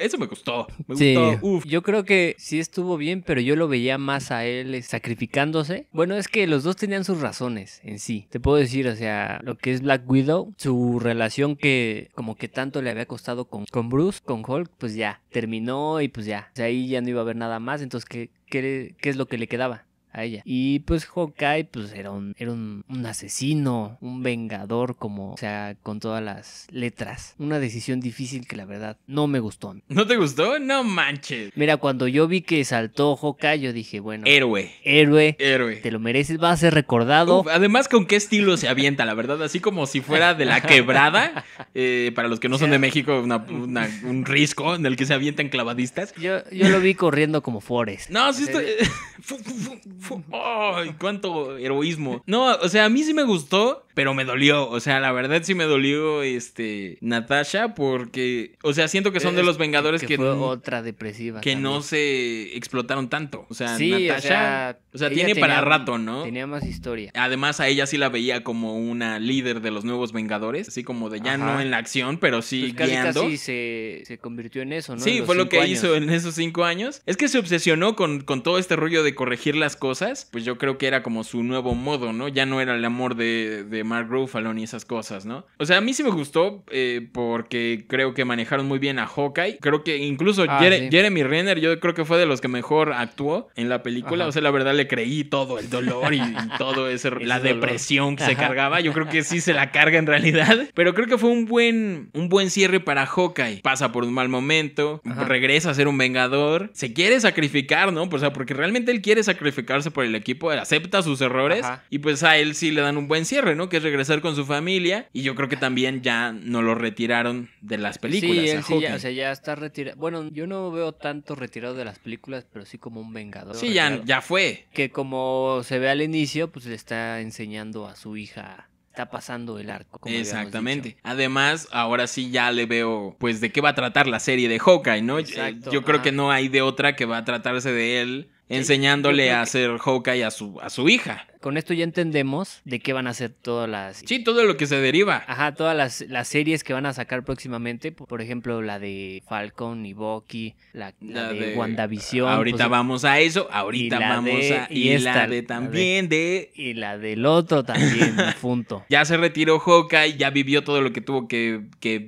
S1: Eso me costó,
S2: Me gustó. Yo creo que sí estuvo bien, pero yo lo veía más a él sacrificándose. Bueno, es que los dos tenían sus razones en sí. Te puedo decir, o sea, lo que es Black Widow, su relación que como que tanto le había costado con, con Bruce, con Hulk, pues ya terminó y pues ya. O sea, ahí ya no iba a haber nada más. Entonces, qué, qué es lo que le quedaba? ella. Y pues Hawkeye pues era un, era un, asesino, un vengador como, o sea, con todas las letras. Una decisión difícil que la verdad no me gustó.
S1: ¿No te gustó? No manches.
S2: Mira, cuando yo vi que saltó Hawkeye, yo dije, bueno. Héroe. Héroe. Héroe. Te lo mereces, va a ser recordado.
S1: además, ¿con qué estilo se avienta, la verdad? Así como si fuera de la quebrada. Eh, para los que no son de México,
S2: un
S1: risco en el que se avientan clavadistas. Yo, lo
S2: vi corriendo como Forrest. No, sí, estoy...
S1: ¡Ay, cuánto heroísmo! No, o sea, a mí sí me gustó, pero me dolió, o sea, la verdad sí me dolió este Natasha porque, o sea, siento que son de los Vengadores que, que fue otra
S2: depresiva que no
S1: se explotaron tanto, o sea, sí, Natasha, o sea, tiene para rato,
S2: ¿no? Tenía más historia.
S1: Además a ella sí la veía como una líder de los nuevos Vengadores, así como de ya no en la acción, pero sí pues guiando. Casi
S2: se, se, convirtió en eso, ¿no? Sí, fue lo que hizo
S1: en esos cinco años. Es que se obsesionó con, con todo este rollo de corregir las cosas, pues yo creo que era como su nuevo modo, ¿no? Ya no era el amor de, de Mark Ruffalo y esas cosas, ¿no? O sea, a mí sí me gustó eh, porque creo que manejaron muy bien a Hawkeye. Creo que incluso ah, Jeremy Renner, yo creo que fue de los que mejor actuó en la película. O sea, la verdad le creí todo el dolor y, todo ese, la depresión que se cargaba. Yo creo que sí se la carga en realidad. Pero creo que fue un buen, un buen cierre para Hawkeye. Pasa por un mal momento, regresa a ser un vengador, se quiere sacrificar, ¿no? O sea, porque realmente él quiere sacrificarse por el equipo, él acepta sus errores y pues a él sí le dan un buen cierre, ¿no? regresar con su familia y yo creo que también ya no lo retiraron de las películas. Sí, sí
S2: ya, o está retirado. Bueno, yo no veo tanto retirado de las películas, pero sí como un vengador. Sí, ya, fue. Que como se ve al inicio, pues le está enseñando a su hija está pasando el arco. Exactamente.
S1: Además, ahora sí ya le veo, pues, de qué va a tratar la serie de Hawkeye, ¿no? Yo eh, creo que no hay de otra que va a tratarse de él
S2: enseñándole a hacer Hawkeye a su, a su hija con esto ya entendemos de qué van a ser todas las... Sí, todo lo que se deriva. Ajá, todas las, las series que van a sacar próximamente. Por ejemplo, la de Falcon y Bucky, la, de, WandaVision. Ahorita pues, vamos
S1: a eso, ahorita vamos a... Y, la de también
S2: de, Y la del otro también, punto.
S1: Ya se retiró Hawkeye, ya vivió todo lo que tuvo que,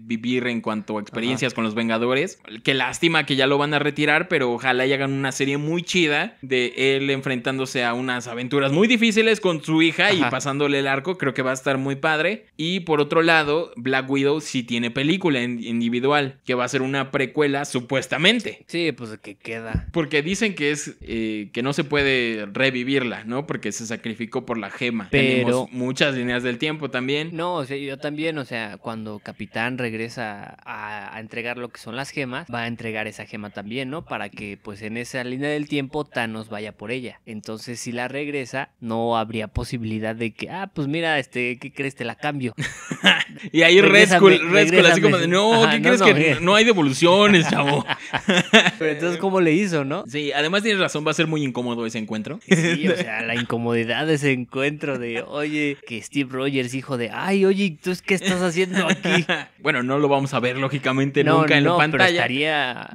S1: vivir en cuanto a experiencias con los Vengadores. Qué lástima que ya lo van a retirar, pero ojalá hagan una serie muy chida de él enfrentándose a unas aventuras muy difíciles con su hija y pasándole el arco, creo que va a estar muy padre. Y por otro lado, Black Widow sí tiene película individual, que va a ser una precuela supuestamente. Sí, pues que queda. Porque dicen que es eh, que no se puede revivirla, ¿no? Porque se sacrificó por la gema. Pero Tenemos muchas líneas del
S2: tiempo también. No, o sea, yo también, o sea, cuando Capitán regresa a entregar lo que son las gemas, va a entregar esa gema también, ¿no? Para que pues en esa línea del tiempo Thanos vaya por ella. Entonces, si la regresa, no habría posibilidad de que, ah, pues mira, este, ¿qué crees? Te la cambio. y ahí Red así como de, no, ¿qué crees que no hay devoluciones, chavo? Pero entonces, ¿cómo le hizo, no? Sí, además tienes razón, va a ser muy incómodo ese encuentro. Sí, o sea, la incomodidad de ese encuentro de, oye, que Steve Rogers, hijo de, ay, oye, ¿tú qué estás haciendo aquí? bueno, no lo vamos a ver, lógicamente, nunca en la pantalla. estaría,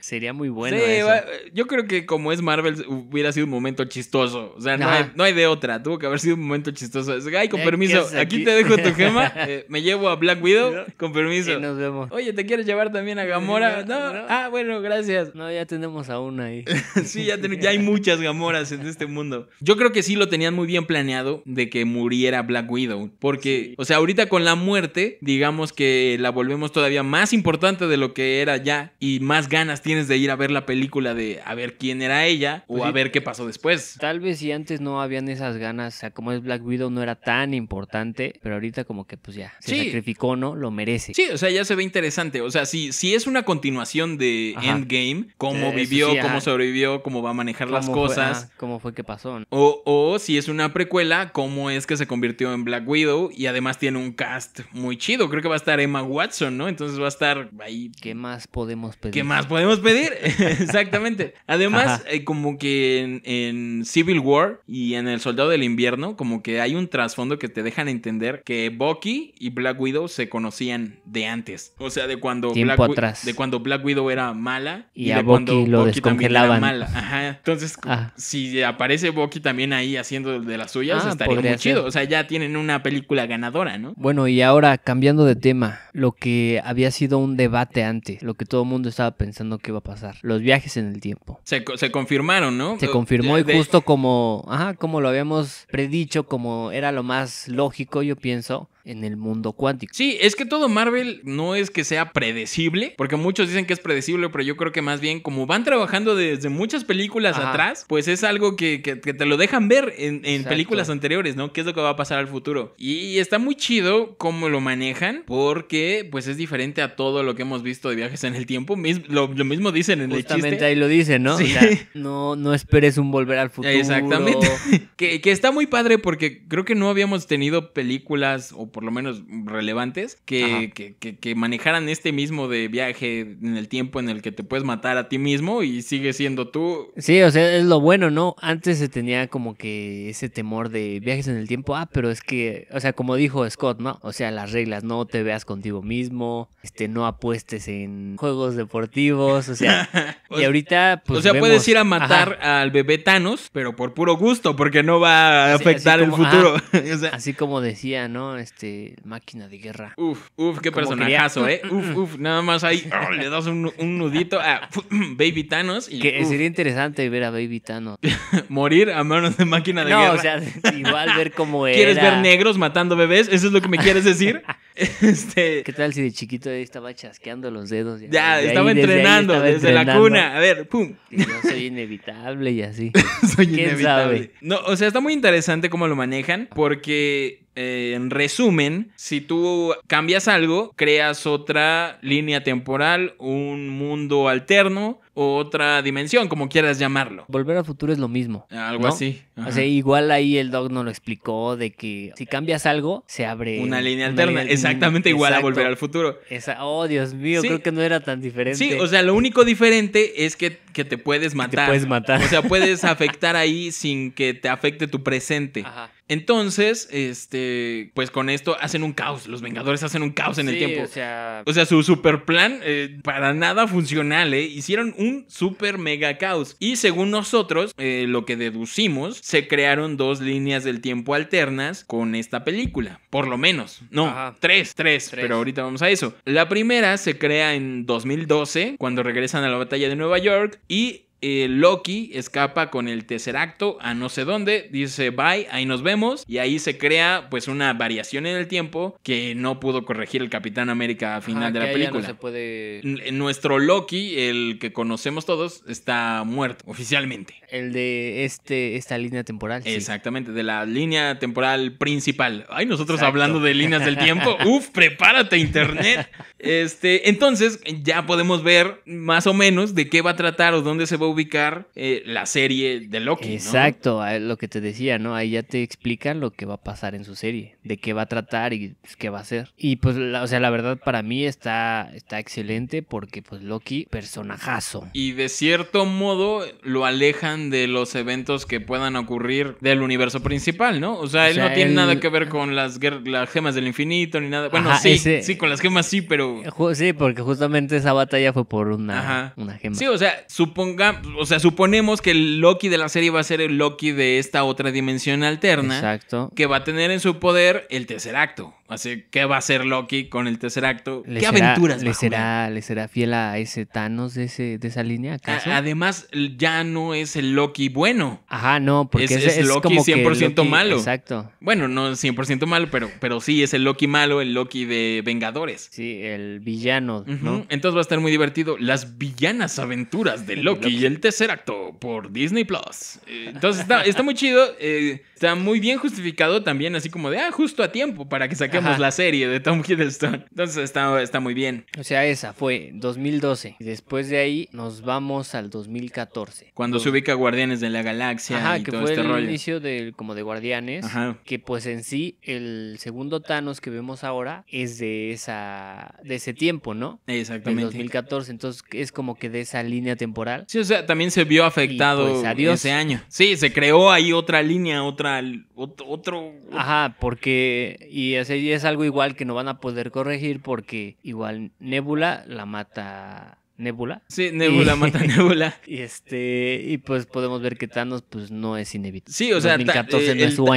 S1: sería muy bueno. Sí, yo creo que como es Marvel, hubiera sido un momento chistoso. O sea, no, hay, no hay otra. Tuvo que haber sido un momento chistoso. Ay, con permiso, aquí? te dejo tu gema. Eh, me llevo a Black Widow. Con permiso. nos vemos. Oye, ¿te quieres llevar también
S2: a Gamora? No, Ah, bueno, gracias. No, ya tenemos a una ahí.
S1: sí, ya, ya hay muchas Gamoras en este mundo. Yo creo que sí lo tenían muy bien planeado de que muriera Black Widow. Porque, o sea, ahorita con la muerte, digamos que la volvemos todavía más importante de lo que era ya. Y más ganas tienes de ir a ver la película de a ver quién era ella o pues a ver qué pasó
S2: después. Tal vez si antes no habían esa ganas, o sea, como es Black Widow no era tan importante, pero ahorita como que pues ya, se sacrificó, ¿no? Lo merece. Sí, o sea, ya se ve interesante, o sea, si, si
S1: es una continuación de Endgame, cómo vivió, cómo sobrevivió, cómo va a manejar las cosas.
S2: cómo fue que pasó,
S1: O, si es una precuela, cómo es que se convirtió en Black Widow y además tiene un cast muy chido, creo que va a estar Emma Watson, ¿no? Entonces va a estar ahí. ¿Qué
S2: más podemos pedir? ¿Qué más
S1: podemos pedir? Exactamente. Además, eh, como que en, Civil War y en El Sol del Invierno, como que hay un trasfondo que te dejan entender que Bucky y Black Widow se conocían de antes. O sea, de cuando, Black, atrás. De cuando Black Widow era mala y, a Bucky lo descongelaban. Ajá. Entonces, ah. si aparece Bucky también ahí haciendo de las suyas, ah, estaría muy chido. O sea, ya tienen una película ganadora, ¿no?
S2: Bueno, y ahora cambiando de tema, lo que había sido un debate antes, lo que todo el mundo estaba pensando que iba a pasar, los viajes en el tiempo.
S1: Se, confirmaron, ¿no? Se confirmó y justo
S2: como, ajá, como lo habíamos hemos predicho como era lo más lógico, yo pienso, en el mundo cuántico.
S1: Sí, es que todo Marvel no es que sea predecible, porque muchos dicen que es predecible, pero yo creo que más bien como van trabajando desde muchas películas atrás, pues es algo que, te lo dejan ver en, películas anteriores, ¿no? ¿Qué es lo que va a pasar al futuro? Y, está muy chido cómo lo manejan, porque pues es diferente a todo lo que hemos visto de viajes en el tiempo. lo, mismo dicen en el el chiste. ahí lo dicen, ¿no? O sea,
S2: no, esperes un volver al futuro. Exactamente.
S1: que, que está muy padre porque creo que no habíamos tenido películas o por lo menos relevantes, que, que, que, manejaran este mismo de viaje en el tiempo en el que te puedes matar a ti mismo y sigues siendo tú.
S2: Sí, o sea, es lo bueno, ¿no? Antes se tenía como que ese temor de viajes en el tiempo, ah, pero es que, o sea, como dijo Scott, ¿no? O sea, las reglas, no te veas contigo mismo, este, no apuestes en juegos deportivos, o sea, y ahorita... Pues, o sea, puedes ir a matar al bebé Thanos, pero por puro gusto, porque no va a afectar el futuro. así como decía, ¿no? Este, este, máquina de guerra. Uf,
S1: uf, qué personajazo, ¿eh? Mm, uf, mm. uf, nada más ahí oh, le das un, nudito a Baby Thanos. que sería
S2: interesante ver a Baby Thanos.
S1: Morir a manos de máquina de guerra. No, o sea, igual ver cómo era. ¿Quieres ver negros matando bebés? ¿Eso es lo que me quieres decir?
S2: este... ¿Qué tal si de chiquito ahí estaba chasqueando los dedos? Ya, estaba entrenando desde, la cuna. A ver, pum. yo soy inevitable y así. soy inevitable.
S1: No, o sea, está muy interesante cómo lo manejan porque en resumen, si tú cambias algo, creas otra línea temporal, un mundo alterno o otra dimensión, como quieras llamarlo.
S2: Volver al futuro es lo mismo. Algo así. O sea, igual ahí el dog no lo explicó de que si cambias algo, se abre una línea alterna. exactamente igual a Volver al futuro. oh, Dios mío, creo que no era tan diferente. Sí, o
S1: sea, lo único diferente es que que te puedes matar. te puedes matar. O sea, puedes afectar ahí sin que te afecte tu presente. Ajá. Entonces, este, pues con esto hacen un caos. Los Vengadores hacen un caos en el tiempo. O sea, o sea su super plan eh, para nada funcional, ¿eh? Hicieron un super mega caos. Y según nosotros, eh, lo que deducimos, se crearon dos líneas del tiempo alternas con esta película. Por lo menos. No, tres, tres. Pero ahorita vamos a eso. La primera se crea en 2012, cuando regresan a la batalla de Nueva York. Y eh, Loki escapa con el acto a no sé dónde, dice bye, ahí nos vemos, y ahí se crea pues una variación en el tiempo que no pudo corregir el Capitán América a final de la película. Eh, nuestro Loki, el que conocemos todos, está muerto oficialmente. El de
S2: este, esta línea temporal.
S1: Exactamente, de la línea temporal principal. Ay, nosotros hablando de líneas del tiempo. Uf, prepárate, internet. Este, entonces ya podemos ver más o menos de qué va a tratar o dónde se va a ubicar eh, la serie de Loki. Exacto,
S2: lo que te decía, ¿no? Ahí ya te explican lo que va a pasar en su serie, de qué va a tratar y pues, qué va a hacer. Y pues, o sea, la verdad para mí está, está excelente porque pues Loki, personajazo.
S1: Y de cierto modo lo alejan de los eventos que puedan ocurrir del universo principal, ¿no? O sea, él no tiene nada que ver con las, gemas del infinito ni nada. Bueno, sí, sí, con las gemas sí, pero...
S2: Sí, porque justamente esa batalla fue por una, una gema. Sí,
S1: o sea, suponga, o sea, suponemos que el Loki de la serie va a ser el Loki de esta otra dimensión alterna. Exacto. Que va a tener en su poder el tercer acto. Así que va a ser Loki con el tercer acto. ¿Qué aventuras le
S2: será, ¿Le será fiel a ese Thanos de, ese, de esa línea?
S1: además, ya no es el Loki bueno.
S2: Ajá, no, porque es, Loki 100% malo. Exacto.
S1: Bueno, no 100% malo, pero, pero sí es el Loki malo, el Loki de Vengadores. Sí, el villano. Entonces va a estar muy divertido. Las villanas aventuras de Loki, el tercer acto por Disney Plus. Eh, entonces está, está muy chido. Eh, está muy bien justificado también, así como de, ah, justo a tiempo para que saquemos la serie de Tom Hiddleston. Entonces está, está muy bien.
S2: O sea, esa fue 2012. Y después de ahí nos vamos al 2014. Cuando se
S1: ubica Guardianes de la Galaxia. Ajá, que fue este el inicio
S2: como de Guardianes. Que pues en sí, el segundo Thanos que vemos ahora es de esa de ese tiempo, ¿no? Exactamente. En 2014. Entonces es como que de esa línea temporal.
S1: Sí, o sea, también se vio pues, afectado ese año.
S2: Sí, se creó ahí otra línea, otra
S1: otro...
S2: Ajá, porque, y ese es algo igual que no van a poder corregir porque igual Nebula la mata Nebula. Sí, Nebula mata Nebula. Y este, y pues podemos ver que Thanos pues no es inevitable. Sí, o sea, eh,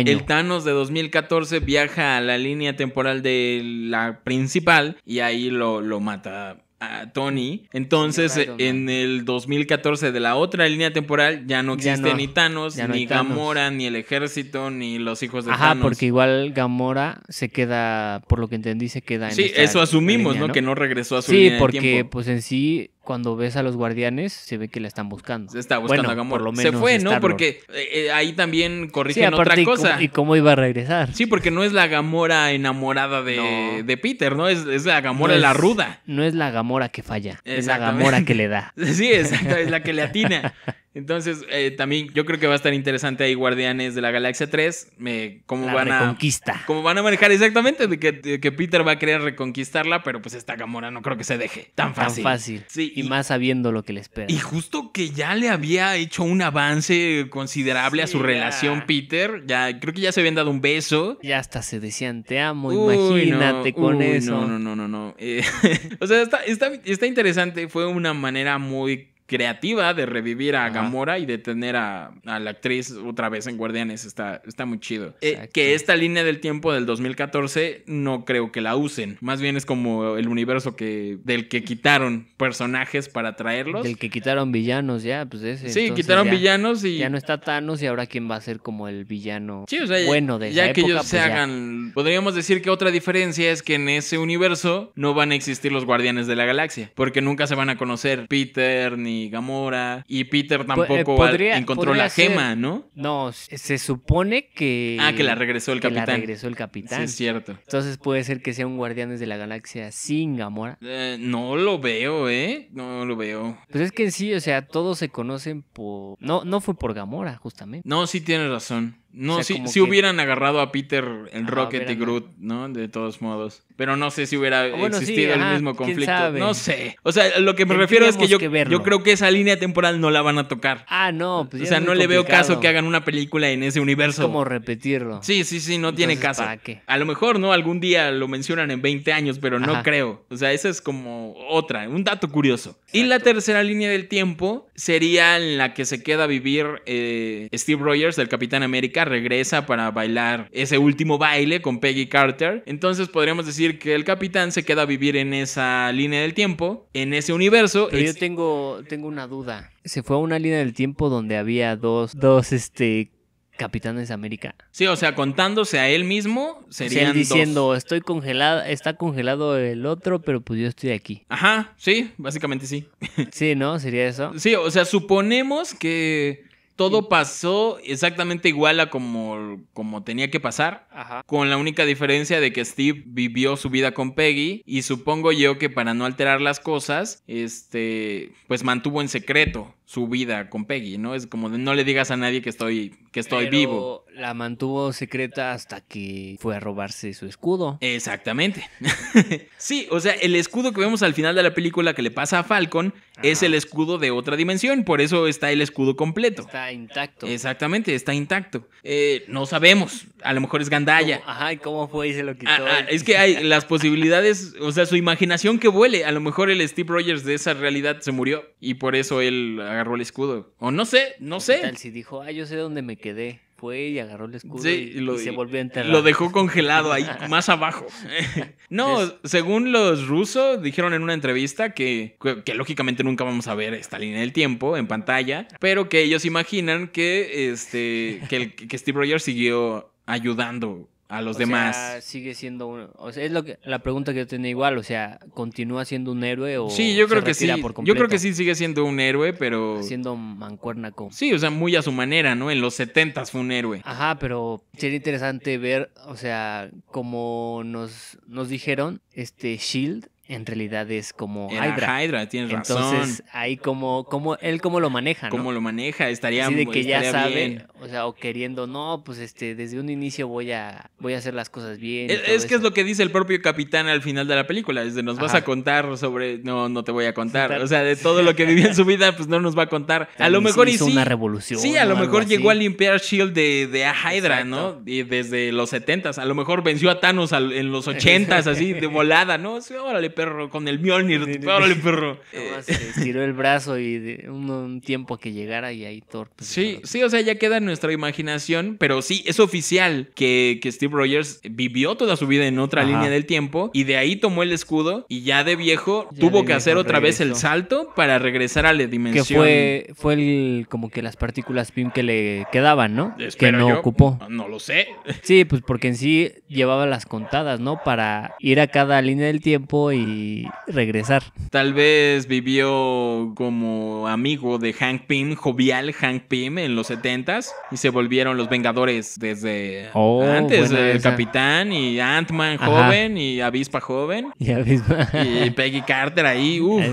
S2: el,
S1: Thanos de 2014 viaja a la línea temporal de la principal y ahí lo, lo mata a Tony. Entonces, en el 2014 de la otra línea temporal ya no existe ni Thanos, ni Gamora, ni el ejército, ni los hijos de Ajá, porque
S2: igual Gamora se queda, por lo que entendí, se queda en Sí, eso asumimos, ¿no? Que no regresó a su línea porque pues en sí cuando ves a los guardianes, se ve que la están buscando. Se está buscando bueno, a Por lo menos se fue, ¿no? Porque
S1: eh, eh, ahí también corrigen otra cosa. Y
S2: cómo, iba a regresar. Sí,
S1: porque no es la Gamora enamorada de, Peter, ¿no? Es, la Gamora la ruda.
S2: No es la Gamora que falla, es la Gamora que le da.
S1: Sí, es la que le atina. Entonces, eh, también yo creo que va a estar interesante ahí Guardianes de la Galaxia 3, me cómo van reconquista. a... Cómo van a manejar exactamente, de que, Peter va a querer reconquistarla, pero pues esta Gamora no creo que se deje tan fácil. Tan fácil.
S2: Sí, y, más sabiendo lo que le espera. Y justo
S1: que ya le había hecho un avance considerable a su relación Peter, ya creo que ya se habían dado un beso.
S2: Ya hasta se decían te amo, imagínate con eso. No, no, no, no, no.
S1: Eh, o sea, está, está, está interesante, fue una manera muy creativa de revivir a Gamora y de tener a, la actriz otra vez en Guardianes. Está, está muy chido. Eh, que esta línea del tiempo del 2014 no creo que la usen. Más bien es como el universo que, del que quitaron
S2: personajes para traerlos. Del que quitaron villanos ya, pues Sí, quitaron villanos y... Ya no está Thanos y ahora quién va a ser como el villano bueno de Ya que ellos pues se hagan... Podríamos decir
S1: que otra diferencia es que en ese universo no van a existir los Guardianes de la Galaxia. Porque nunca se van a conocer Peter ni Gamora. Y Peter eh, tampoco encontró la gema,
S2: ¿no? No, se supone que. Ah, que la regresó el capitán. regresó el capitán. Sí, es cierto. Entonces puede ser que sea un Guardianes de la Galaxia sin Gamora.
S1: Eh, no lo veo, ¿eh? No lo veo.
S2: Pues es que en sí, o sea, todos se conocen por. No, no fue por Gamora, justamente.
S1: No, sí tienes razón. No, si hubieran agarrado a Peter en Rocket y Groot, ¿no? De todos modos. Pero no sé si hubiera ah, existido el mismo conflicto. No sé. O sea, lo que me refiero es que yo, yo creo que esa línea temporal no la van a tocar.
S2: Ah, no. Pues o sea, no le veo caso que hagan
S1: una película en ese universo. Es como repetirlo. Sí, sí, sí, no tiene caso. A lo mejor, ¿no? Algún día lo mencionan en 20 años, pero no creo. O sea, esa es como otra, un dato curioso. Y la tercera línea del tiempo sería en la que se queda a vivir eh, Steve Rogers del Capitán América, regresa para bailar ese último baile con Peggy Carter. Entonces podríamos decir que el Capitán se queda a vivir en esa línea del tiempo, en ese universo. yo tengo, tengo una duda.
S2: Se fue a una línea del tiempo donde había dos, dos, este, Capitanes América.
S1: Sí, o sea, contándose a él mismo serían. diciendo,
S2: estoy congelada, está congelado el otro, pero pues yo estoy aquí. Ajá, sí, básicamente sí. Sí, ¿no? Sería eso.
S1: Sí, o sea, suponemos que todo pasó exactamente igual a como, como tenía que pasar, con la única diferencia de que Steve vivió su vida con Peggy y supongo yo que para no alterar las cosas, este, pues mantuvo en secreto su vida con Peggy, ¿no? Es como de no le digas a nadie que estoy, que estoy vivo.
S2: La mantuvo secreta hasta que fue a robarse su escudo.
S1: Exactamente. sí, o sea, el escudo que vemos al final de la película que le pasa a Falcon es el escudo de otra dimensión, por eso está el escudo completo. Está intacto. Exactamente, está intacto. Eh, no sabemos, a lo mejor es Gandaya. Ajá, ¿y cómo fue y se lo ah, quitó? Ah, es que hay las posibilidades, o sea, su imaginación que vuele, a lo mejor el Steve Rogers de esa realidad se murió y por eso él agarró el escudo.
S2: O no sé, no sé. tal si dijo, ah, yo sé dónde me quedé? Fue y agarró el escudo y, lo, se volvió a enterrar. Lo dejó congelado ahí, más abajo.
S1: no, según los rusos, dijeron en una entrevista que, lógicamente nunca vamos a ver esta línea del tiempo en pantalla, pero que ellos imaginan que, este, que, el, que Steve Rogers siguió ayudando a los demás.
S2: sigue siendo un, o sea, es lo que la pregunta que yo tenía igual, o sea, continúa siendo un héroe o Sí, yo creo que sí. yo creo que sí
S1: sigue siendo un héroe, pero siendo
S2: mancuerna Sí, o sea, muy
S1: a su manera, ¿no? En
S2: los 70 fue un héroe. Ajá, pero sería interesante ver, o sea, como nos nos dijeron, este Shield en realidad es como Era Hydra. Hydra, tienes razón. Entonces, ahí como, como, él cómo lo maneja, ¿no? Cómo lo maneja, estaría Así de que ya sabe, o sea, o queriendo, no, pues este, desde un inicio voy a, voy a hacer las cosas bien. Es, que
S1: es lo que dice el propio capitán al final de la película, es nos vas a contar sobre, no, no te voy a contar, o sea, de todo lo que vivía en su vida, pues no nos va a contar. A lo mejor hizo una revolución. Sí, a lo mejor llegó a limpiar Shield de, a Hydra, ¿no? Y desde los 70 a lo mejor venció a Thanos en los 80s, así, de volada, ¿no? Sí, órale, perro, con el Mjolnir, el perro. se
S2: estiró el brazo y de un, tiempo que llegara y ahí torpe. Sí,
S1: sí, o sea, ya queda en nuestra imaginación, pero sí, es oficial que, que Steve Rogers vivió toda su vida en
S2: otra línea del
S1: tiempo y de ahí tomó el escudo y ya de viejo tuvo que hacer otra vez el salto para regresar a la dimensión. Que
S2: fue, fue el, como que las partículas PIM que le quedaban, ¿no? que no ocupó. No lo sé. Sí, pues porque en sí llevaba las contadas, ¿no? Para ir a cada línea del tiempo y regresar.
S1: Tal vez vivió como amigo de Hank Pym, jovial Hank Pym en los 70s y se volvieron los Vengadores desde
S2: oh, antes, el
S1: Capitán y Ant-Man joven y Avispa joven.
S2: Y Avispa. Y
S1: Peggy Carter ahí, uff,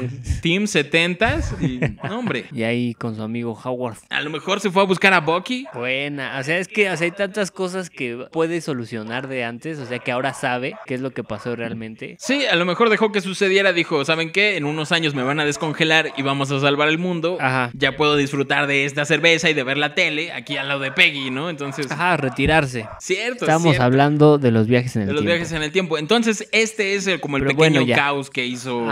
S1: Team 70s y hombre. Y ahí con su amigo Howard.
S2: A lo mejor se fue a buscar a Bucky. Buena, o sea, es que hace hay tantas cosas que puede solucionar de antes, o sea, que ahora sabe qué es lo que pasó realmente.
S1: Sí, a lo mejor dejó que sucediera, dijo, ¿saben qué? En unos años me van a descongelar y vamos a salvar el mundo. Ajá. Ya puedo disfrutar de esta cerveza y de ver la tele aquí al lado de Peggy, ¿no? Entonces... Ajá, retirarse. Cierto. Estamos
S2: hablando de los viajes en el tiempo. De los
S1: viajes en el tiempo. Entonces, este es como el pequeño caos que hizo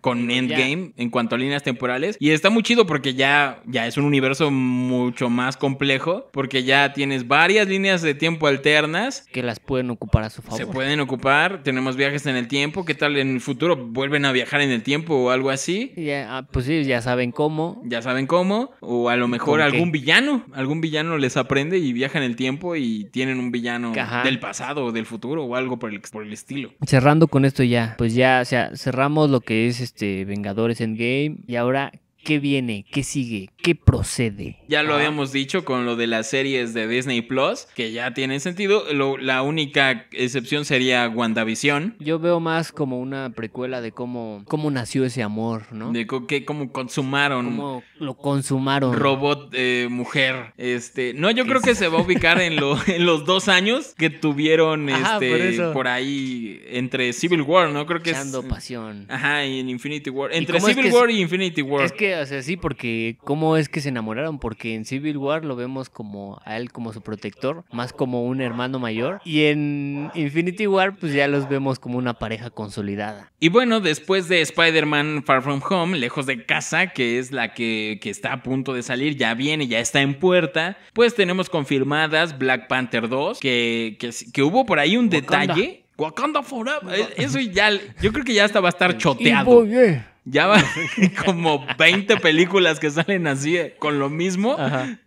S1: con Endgame en cuanto a líneas temporales. Y está muy chido porque ya, ya es un universo mucho más complejo porque ya tienes varias líneas de tiempo alternas. Que
S2: las pueden ocupar a su favor. Se
S1: pueden ocupar. Tenemos viajes en el tiempo. ¿Qué tal en el futuro? futuro vuelven a viajar en el tiempo o algo así.
S2: Ya, ah, pues sí, ya saben cómo. Ya saben cómo.
S1: O a lo mejor algún villano. Algún villano les aprende y viaja en el tiempo y tienen un villano del pasado o del futuro o algo por el, por el estilo.
S2: Cerrando con esto ya, pues ya, o sea, cerramos lo que es este Vengadores Endgame y ahora ¿Qué viene? ¿Qué sigue? ¿Qué procede?
S1: Ya lo ah. habíamos dicho con lo de las series de Disney Plus, que ya tienen sentido. la única excepción sería WandaVision.
S2: Yo veo más como una precuela de cómo, cómo nació ese amor, ¿no?
S1: De que, cómo consumaron. Cómo
S2: lo consumaron.
S1: Robot, eh, mujer. Este. No, yo creo que se va a ubicar en, lo, en los dos años que tuvieron este, por, ahí entre Civil War, ¿no? Creo que Echando pasión. Ajá, y en Infinity War. Entre Civil War y
S2: Infinity War. que o sea, sí, porque cómo es que se enamoraron, porque en Civil War lo vemos como a él como su protector, más como un hermano mayor, y en Infinity War pues ya los vemos como una pareja consolidada.
S1: Y bueno, después de Spider-Man Far From Home, lejos de casa, que es la que, está a punto de salir, ya viene, ya está en puerta, pues tenemos confirmadas Black Panther 2, que, que, hubo por ahí un detalle. Wakanda Forever. Eso ya, yo creo que ya hasta va a estar choteado. Eh. Ya van como 20 películas que salen así, eh, con lo mismo.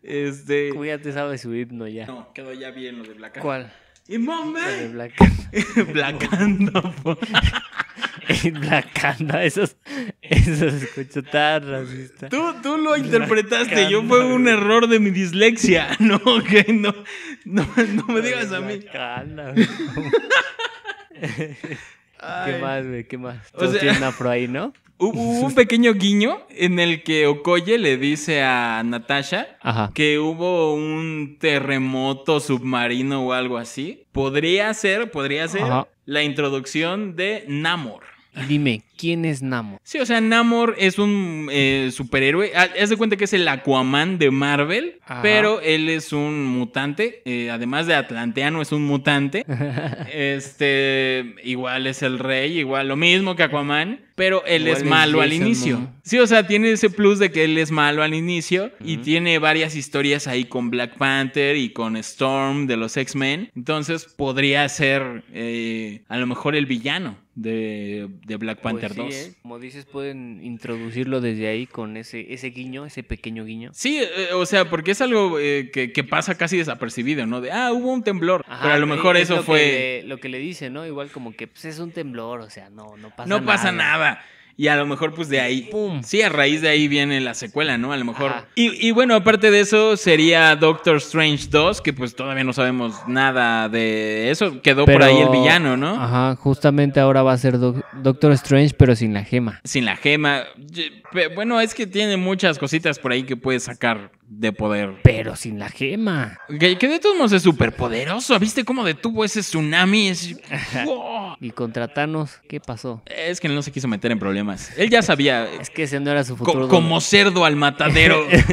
S1: Este...
S2: su himno ya. No,
S1: quedó ya bien lo de Black ¿Cuál?
S2: ¡Y Mombe! Blacando. Blacando, eso, eso es tan racista. Tú, tú lo interpretaste, yo fue
S1: un error de mi
S2: dislexia. No,
S1: que no, no, no me digas a mí. Blacanda,
S2: ¿Qué más, güey? ¿Qué más? Tú afro ahí, ¿no? Hubo un
S1: pequeño guiño en el que Okoye le dice a Natasha que hubo un terremoto submarino o algo así. Podría ser, podría ser la introducción de Namor.
S2: Dime, ¿quién es Namor? Sí, o sea, Namor es
S1: un eh, superhéroe. Ah, haz de cuenta que es el Aquaman de Marvel, pero él es un mutante. Eh, además de Atlanteano, es un mutante. este, igual es el rey, igual lo mismo que Aquaman, pero él es malo al inicio. Sí, o sea, tiene ese plus de que él es malo al inicio y tiene varias historias ahí con Black Panther y con Storm de los X-Men. Entonces podría ser eh, a
S2: lo mejor el villano de, Black pues Panther 2. ¿eh? Como dices, pueden introducirlo desde ahí con ese, ese guiño, ese pequeño guiño.
S1: Sí, eh, eh, o sea, porque es algo que, pasa casi desapercibido, ¿no? De, ah, hubo un temblor, pero a lo mejor eso fue...
S2: lo que le dice, ¿no? Igual como que pues, es un temblor, o sea, no, no pasa nada. No pasa nada.
S1: Y a lo mejor, pues de ahí. Sí, a raíz de ahí viene la secuela, ¿no? A lo mejor. Y, y, bueno, aparte de eso, sería Doctor Strange 2, que pues todavía no sabemos nada de eso. Quedó por ahí el villano, ¿no?
S2: Ajá, justamente ahora va a ser Doctor Strange, pero sin la gema.
S1: Sin la gema. Bueno, es que tiene muchas cositas por ahí que puede sacar de poder. Pero sin la gema. Que, de todos modos es superpoderoso ¿Viste cómo detuvo ese tsunami?
S2: y contra Thanos, ¿qué pasó?
S1: Es que él no se quiso meter en problemas.
S2: Él ya sabía. es que ese no era su futuro. como cerdo
S1: al matadero. es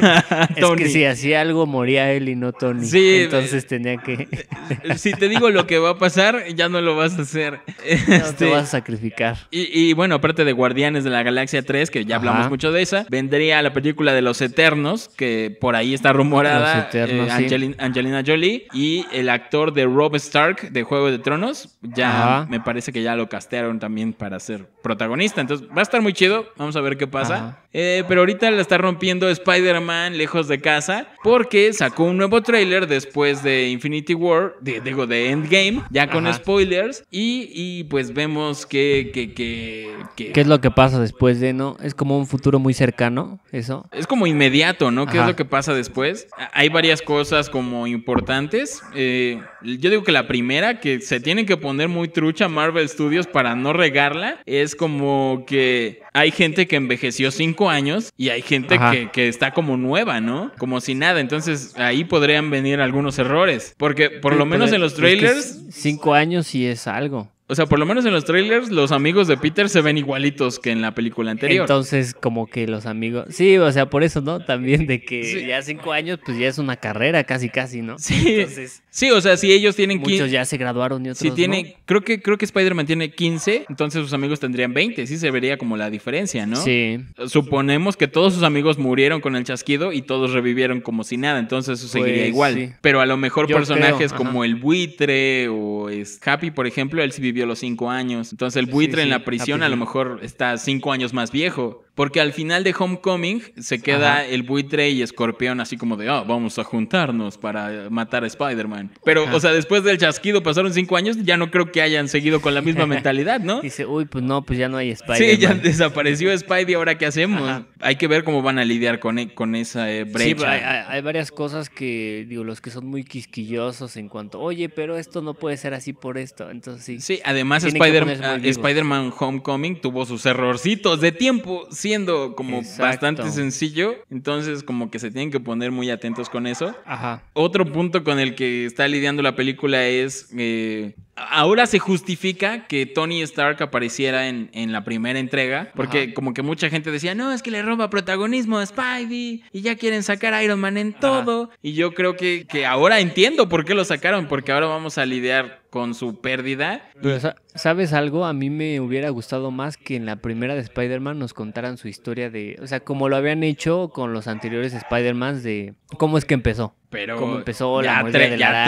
S1: que si hacía
S2: algo moría él y no Tony. Sí. Entonces tenía que.
S1: si te digo lo que va a pasar, ya no lo vas a hacer.
S2: No te este, vas a sacrificar.
S1: Y, bueno, aparte de Guardianes de la Galaxia 3, que ya hablamos mucho de esa, vendría la película de los Eternos, que por ahí está rumorada eh, Angelina, Jolie y el actor de Rob Stark de Juego de Tronos, ya me parece que ya lo castearon también para ser protagonista, entonces va a estar muy chido, vamos a ver qué pasa. Eh, pero ahorita la está rompiendo Spider-Man lejos de casa porque sacó un nuevo tráiler después de Infinity War, digo, de Endgame, ya con spoilers y, pues vemos que, ¿Qué es
S2: lo que pasa después de, no? Es como un futuro muy cercano, eso.
S1: Es como inmediato, ¿no? ¿Qué es lo que pasa después. Hay varias cosas como importantes. Eh, yo digo que la primera, que se tiene que poner muy trucha Marvel Studios para no regarla, es como que hay gente que envejeció cinco años y hay gente que, está como nueva, ¿no? Como si nada. Entonces ahí podrían venir algunos errores. Porque por lo menos en los trailers...
S2: cinco años sí es algo. O
S1: sea, por lo menos en los trailers, los amigos de Peter se ven igualitos que en la película anterior. Entonces,
S2: como que los amigos. Sí, o sea, por eso, ¿no? También de que ya cinco años, pues ya es una carrera casi, casi, ¿no? Sí. Entonces, sí, o sea, si ellos tienen 15. Muchos ya se graduaron y otros. Si tiene. Creo que, creo que
S1: Spider-Man tiene 15, entonces sus amigos tendrían 20. Sí, se vería como la diferencia, ¿no? Sí. Suponemos que todos sus amigos murieron con el chasquido y todos revivieron como si nada, entonces eso seguiría pues, igual. Sí. Pero a lo mejor personajes como el buitre o es Happy, por ejemplo, él sí vivió los cinco años. Entonces el buitre en la prisión a lo mejor está cinco años más viejo. Porque al final de Homecoming se queda el buitre y escorpión así como de, ah, vamos a juntarnos para matar a Spider-Man. Pero, o sea, después del chasquido pasaron cinco años, ya no creo que hayan seguido con la misma
S2: mentalidad, ¿no? Dice, uy, pues no, pues ya no hay Spider-Man. Sí, ya
S1: desapareció Spidey, ¿ahora qué hacemos? Hay que ver cómo van a lidiar con, e, con esa eh, brecha. Sí, pues,
S2: hay, varias cosas que, digo, los que son muy quisquillosos en cuanto, oye, pero esto no puede ser así por esto, entonces sí. Sí, además ah, Spider-Man
S1: Homecoming tuvo sus errorcitos de tiempo, siendo como bastante sencillo. Entonces, como que se tienen que poner muy atentos con eso. Ajá. Otro punto con el que está lidiando la película es. Eh, Ahora se justifica que Tony Stark apareciera en, en la primera entrega, porque como que mucha gente decía, no, es que le roba protagonismo a Spidey y ya quieren sacar a Iron Man en todo. Y yo creo que, que ahora entiendo por qué lo sacaron, porque ahora vamos a lidiar con su pérdida.
S2: Pero ¿sabes algo? A mí me hubiera gustado más que en la primera de Spider-Man nos contaran su historia de, o sea, como lo habían hecho con los anteriores Spider-Mans de cómo es que empezó pero ya,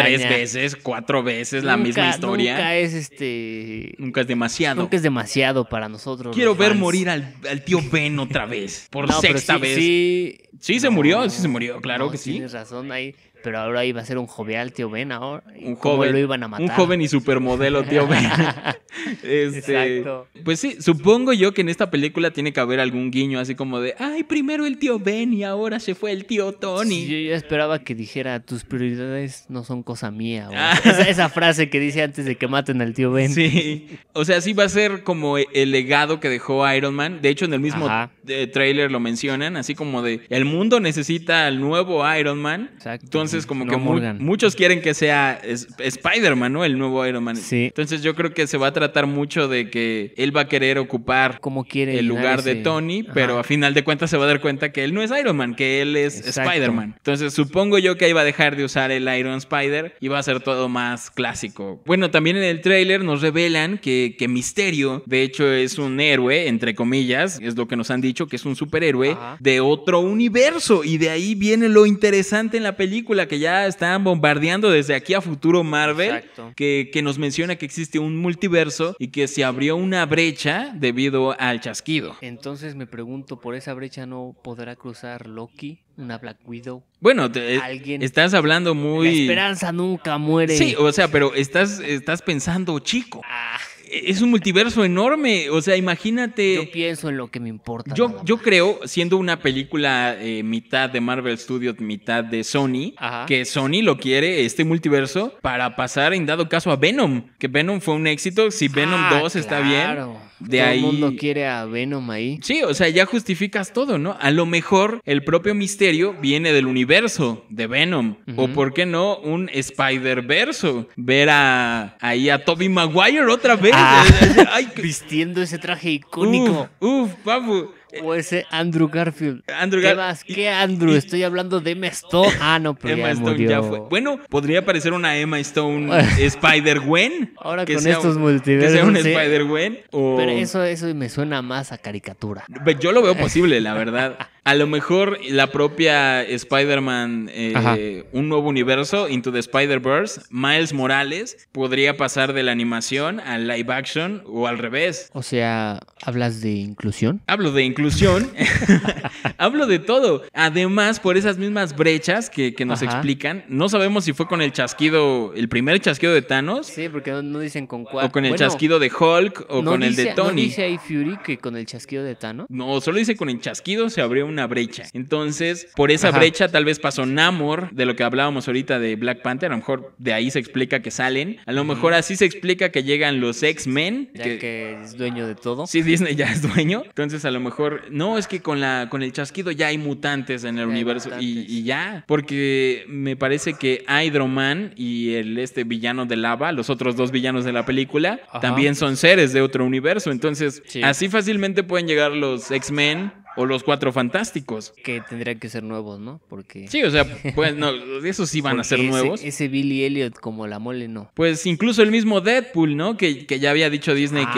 S2: tres veces,
S1: cuatro veces la misma historia. Nunca es
S2: este. Nunca es demasiado. Nunca es demasiado para nosotros. Quiero ver morir
S1: al, tío Ben otra vez. Por sexta vez. Sí,
S2: sí se murió, sí se murió, claro que sí. Tienes razón ahí pero ahora iba a ser un jovial tío Ben ahora. un joven, lo iban a matar? Un joven y supermodelo tío Ben. Este, Exacto.
S1: Pues sí, supongo yo que en esta película tiene que haber algún guiño así como de,
S2: ay, primero el tío Ben y ahora se fue el tío Tony. Sí, yo, esperaba que dijera, tus prioridades no son cosa mía. Ah. Esa, frase que dice antes de que maten al tío Ben. Sí,
S1: o sea, sí va a ser como el legado que dejó Iron Man. De hecho, en el mismo eh, trailer lo mencionan, así como de, el mundo necesita al nuevo Iron Man. Exacto. Entonces, como que muchos quieren que sea Spider-Man, ¿no? El nuevo Iron Man. Sí. Entonces, yo creo que se va a tratar mucho de que él va a querer ocupar el lugar de Tony, pero a final de cuentas se va a dar cuenta que él no es Iron Man, que él es Spider-Man. Entonces, supongo yo que ahí va a dejar de usar el Iron Spider y va a ser todo más clásico. Bueno, también en el trailer nos revelan que, Misterio, de hecho, es un héroe, entre comillas, es lo que nos han dicho, que es un superhéroe de otro universo. Y de ahí viene lo interesante en la película que ya están bombardeando desde aquí a futuro Marvel, que, que, nos menciona que existe un multiverso y que se abrió una brecha debido al chasquido.
S2: Entonces me pregunto, ¿por esa brecha no podrá cruzar Loki? Una Black Widow.
S1: Bueno, eh, ¿Alguien? estás hablando muy. esperanza
S2: nunca muere. Sí,
S1: o sea, pero estás, estás pensando chico. Ah es un multiverso enorme. O sea, imagínate. Yo pienso en lo que me importa. Yo, yo creo, siendo una película eh, mitad de Marvel Studios, mitad de Sony, que Sony lo quiere, este multiverso, para pasar en dado caso a Venom. Que Venom fue un éxito. Si Venom 2 ah, está bien. De Todo ahí... el mundo
S2: quiere a Venom ahí.
S1: Sí, o sea, ya justificas todo, ¿no? A lo mejor el propio misterio viene del universo de Venom. O por qué no, un spider verse Ver a ahí a Toby Maguire otra vez. Ah,
S2: vistiendo ese traje icónico. Uf, papu. O ese Andrew Garfield. Andrew ¿Qué más? ¿Qué Andrew? Estoy hablando de Emma Stone. Ah, no, pero Emma ya Stone ya fue.
S1: Bueno, podría parecer una Emma Stone Spider-Gwen.
S2: Ahora con estos multiversos. Que sea un Spider-Gwen.
S1: Pero eso,
S2: eso me suena más a caricatura.
S1: Yo lo veo posible, la verdad. A lo mejor la propia Spider-Man, eh, un nuevo universo, Into the Spider-Verse, Miles Morales, podría pasar de la animación al live action o al revés.
S2: O sea, ¿hablas de inclusión?
S1: Hablo de inclusión. Hablo de todo. Además, por esas mismas brechas que, nos explican, no sabemos si fue con el chasquido, el primer chasquido de Thanos. Sí, porque no, dicen con cuál. O con el chasquido de Hulk o con el de Tony. ¿No dice
S2: ahí Fury que con el chasquido de Thanos?
S1: No, solo dice con el chasquido se abrió un una brecha. Entonces, por esa brecha tal vez pasó Namor, de lo que hablábamos ahorita de Black Panther, a lo mejor de ahí se explica que salen, a lo mejor así se explica que llegan los X-Men. Ya que... es dueño de todo. Sí, Disney ya es dueño, entonces a lo mejor, no, es que con, la, con el chasquido ya hay mutantes en el universo y, ya, porque me parece que Hydroman y el este villano de lava, los otros dos villanos de la película, también son seres de otro universo, entonces así fácilmente pueden llegar los X-Men o los cuatro
S2: fantásticos. Que tendrían que ser nuevos, ¿no? Porque. Sí, o sea, pues no, esos sí van a ser nuevos. Ese Billy Elliot como la mole, no.
S1: Pues incluso el mismo Deadpool, ¿no? Que, que ya había dicho Disney ah,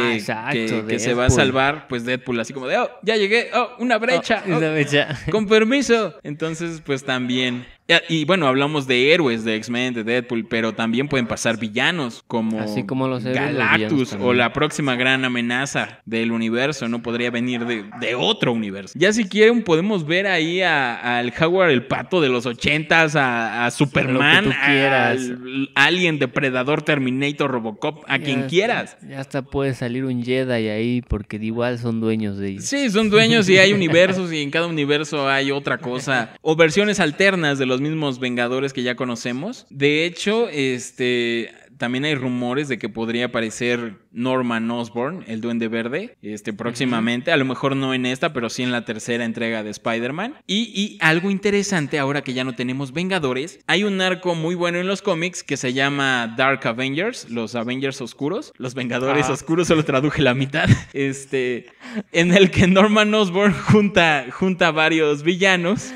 S1: que, que, se va a salvar, pues Deadpool, así como de, oh,
S2: ya llegué, oh, una brecha. una oh, brecha.
S1: con permiso. Entonces, pues también. Y bueno, hablamos de héroes de X-Men, de Deadpool, pero también pueden pasar villanos como, Así Galactus o la próxima gran amenaza del universo. No podría venir de, otro universo. Ya si quieren, podemos ver ahí al Howard el Pato de los ochentas, a, a Superman, al Alien, Depredador, Terminator, Robocop, a quien quieras.
S2: Ya hasta puede salir un Jedi ahí porque igual son dueños de ellos. Sí, son dueños y hay universos
S1: y en cada universo hay otra cosa. O versiones alternas de los los mismos Vengadores que ya conocemos. De hecho, este, también hay rumores de que podría aparecer Norman Osborn, el Duende Verde, este, próximamente. A lo mejor no en esta, pero sí en la tercera entrega de Spider-Man. Y, algo interesante, ahora que ya no tenemos Vengadores, hay un arco muy bueno en los cómics que se llama Dark Avengers, los Avengers Oscuros, los Vengadores Oscuros ah. Oscuros, solo traduje la mitad. Este, en el que Norman Osborn junta, junta varios villanos.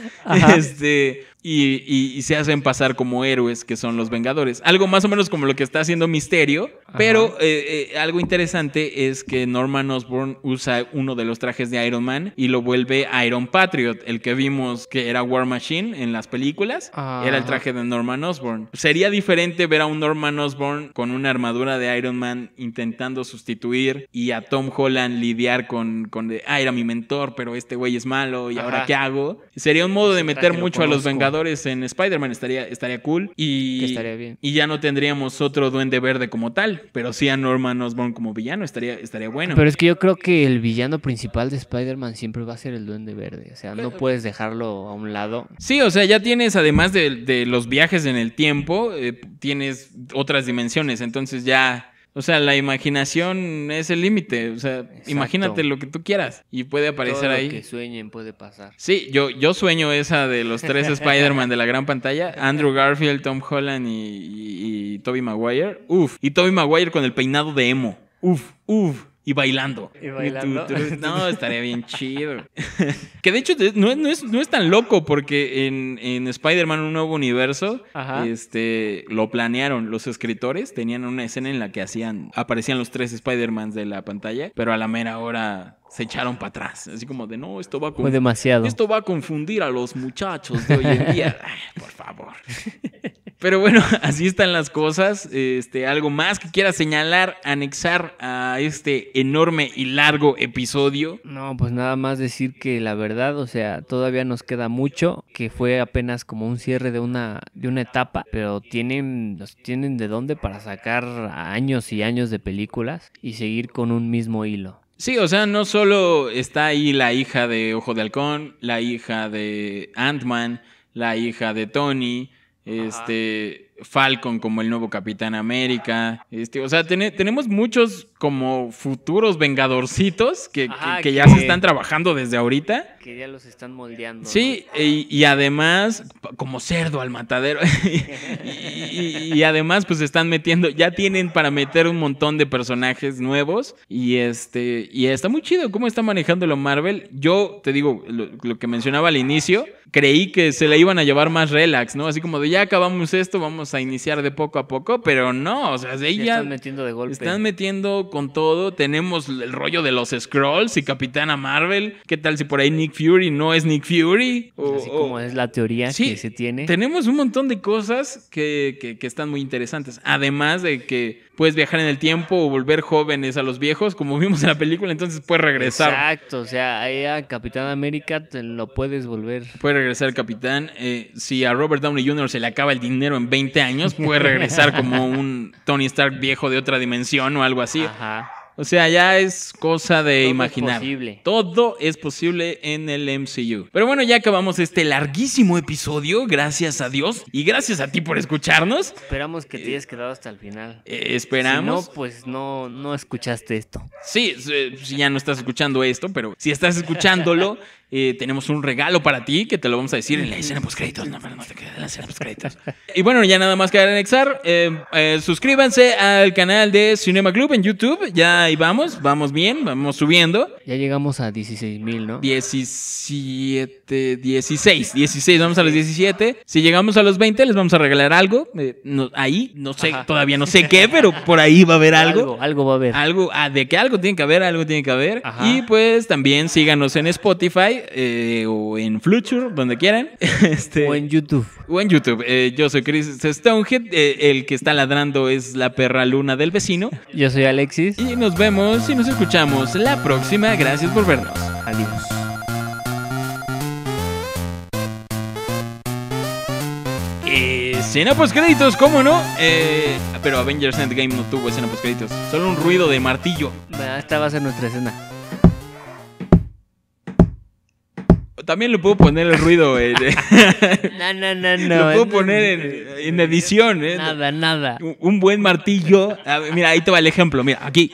S1: Este y, se hacen pasar como héroes que son los Vengadores. Algo más o menos como lo que está haciendo Misterio, pero eh, eh, algo interesante es que Norman Osborn usa uno de los trajes de Iron Man y lo vuelve Iron Patriot, el que vimos que era War Machine en las películas, era el traje de Norman Osborn. Sería diferente ver a un Norman Osborn con una armadura de Iron Man intentando sustituir y a Tom Holland lidiar con, con ah, era mi mentor, pero este güey es malo y ahora qué hago. Sería un modo pues de meter mucho a los Vengadores en Spider-Man estaría, estaría cool. Y, estaría bien. y ya no tendríamos otro duende verde como tal, pero sí a Norman Osborn como villano, estaría, estaría bueno. Pero es
S2: que yo creo que el villano principal de Spider-Man siempre va a ser el duende verde, o sea, no puedes dejarlo a un lado.
S1: Sí, o sea, ya tienes, además de, los viajes en el tiempo, eh, tienes otras dimensiones, entonces ya o sea, la imaginación es el límite. O sea, imagínate lo
S2: que tú quieras y puede aparecer Todo lo ahí. que sueñen puede pasar.
S1: Sí, yo, yo sueño esa de los tres Spider-Man de la gran pantalla: Andrew Garfield, Tom Holland y, y, y Tobey Maguire. Uf, y Tobey Maguire con el peinado de emo. Uf, uf. Y bailando. Y bailando. no, estaría bien chido. que de hecho no, no, es, no es tan loco porque en, Spider-Man Un Nuevo Universo este, lo planearon. Los escritores tenían una escena en la que hacían, aparecían los tres Spider-Mans de la pantalla, pero a la mera hora se echaron para atrás. Así como de, no, esto va a, Esto va a confundir a los muchachos de hoy en día. por favor. Pero bueno, así están las cosas. Este, algo más que quieras señalar, anexar a este enorme y largo episodio.
S2: No, pues nada más decir que la verdad, o sea, todavía nos queda mucho, que fue apenas como un cierre de una, de una etapa, pero tienen, tienen de dónde para sacar años y años de películas y seguir con un mismo hilo.
S1: Sí, o sea, no solo está ahí la hija de Ojo de Halcón, la hija de Ant-Man, la hija de Tony este, Falcon como el nuevo Capitán América. Este, o sea, tenemos muchos como futuros vengadorcitos que, ya se están trabajando desde ahorita.
S2: Que ya los están moldeando.
S1: Sí, e, y, además, como cerdo al matadero.
S2: y,
S1: además, pues están metiendo, ya tienen para meter un montón de personajes nuevos. Y este, y está muy chido cómo está manejando lo Marvel. Yo te digo, lo, que mencionaba al inicio, creí que se le iban a llevar más relax, ¿no? Así como de ya acabamos esto, vamos a iniciar de poco a poco, pero no, o sea, de ahí ya. Están metiendo de golpe. Están metiendo con todo. Tenemos el rollo de los Scrolls y Capitana Marvel. ¿Qué tal si por ahí Nick Fury no es
S2: Nick Fury? O, Así como es la teoría que se tiene. Tenemos
S1: un montón de cosas que están muy interesantes. Además de que puedes viajar en el tiempo o volver jóvenes a los viejos, como vimos en la película, entonces puedes regresar. Exacto,
S2: o sea, ahí a Capitán América te lo
S1: puedes volver. Puede regresar Capitán. Eh, si a Robert Downey Jr. se le acaba el dinero en 20 años, puede regresar como un Tony Stark viejo de otra dimensión o algo así. Ajá. O sea, ya es cosa de Todo imaginar. posible. Todo es posible en el MCU. Pero bueno, ya acabamos este larguísimo episodio, gracias a Dios y gracias a ti por escucharnos.
S2: Esperamos que te eh, hayas quedado hasta el final. Eh, esperamos. no, pues no, no escuchaste esto.
S1: Sí, eh, si ya no estás escuchando esto, pero
S2: si estás escuchándolo.
S1: Eh, tenemos un regalo para ti que te lo vamos a decir en la escena post créditos. en la escena créditos. y bueno, ya nada más que anexar. Eh, eh, suscríbanse al canal de Cinema Club en YouTube. Ya ahí vamos, vamos bien, vamos subiendo. Ya llegamos a 16 mil, ¿no? 17, 16, 16, vamos a los 17. Si llegamos a los 20, les vamos a regalar algo. ahí, no sé, todavía no sé qué, pero por ahí va a haber algo. Algo, va a haber. Algo, ah, de que algo tiene que haber, algo tiene que haber. Y pues también síganos en Spotify eh, o en Fluture, donde quieran. Este, o en YouTube. O en YouTube. Eh, yo soy Chris Stonehead. Eh, el que está ladrando es la perra luna del vecino.
S2: Yo soy Alexis. Y nos
S1: vemos y nos escuchamos la próxima. Gracias por vernos. Adiós. escena créditos ¿cómo no? pero Avengers Endgame no tuvo escena post créditos Solo un ruido de martillo.
S2: Ah, esta va a ser nuestra escena.
S1: También le puedo poner el ruido, eh,
S2: No, no, no, no. Lo puedo
S1: poner en, edición, ¿eh? Nada, nada. Un, buen martillo. mira, ahí te va el ejemplo. Mira, aquí.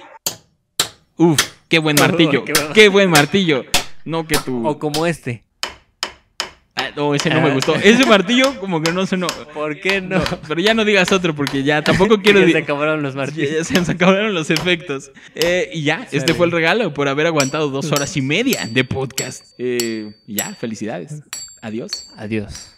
S1: Uf, qué buen martillo. Qué buen martillo.
S2: No que tú. O como este.
S1: No, ese no me ah. gustó. Ese martillo como que no no. ¿Por qué no? pero ya no digas otro porque ya tampoco quiero... ya se acabaron los martillos. Ya, se acabaron los efectos. Eh, y ya, este fue el regalo por haber aguantado dos horas y media de podcast. Eh, ya, felicidades. Adiós. Adiós.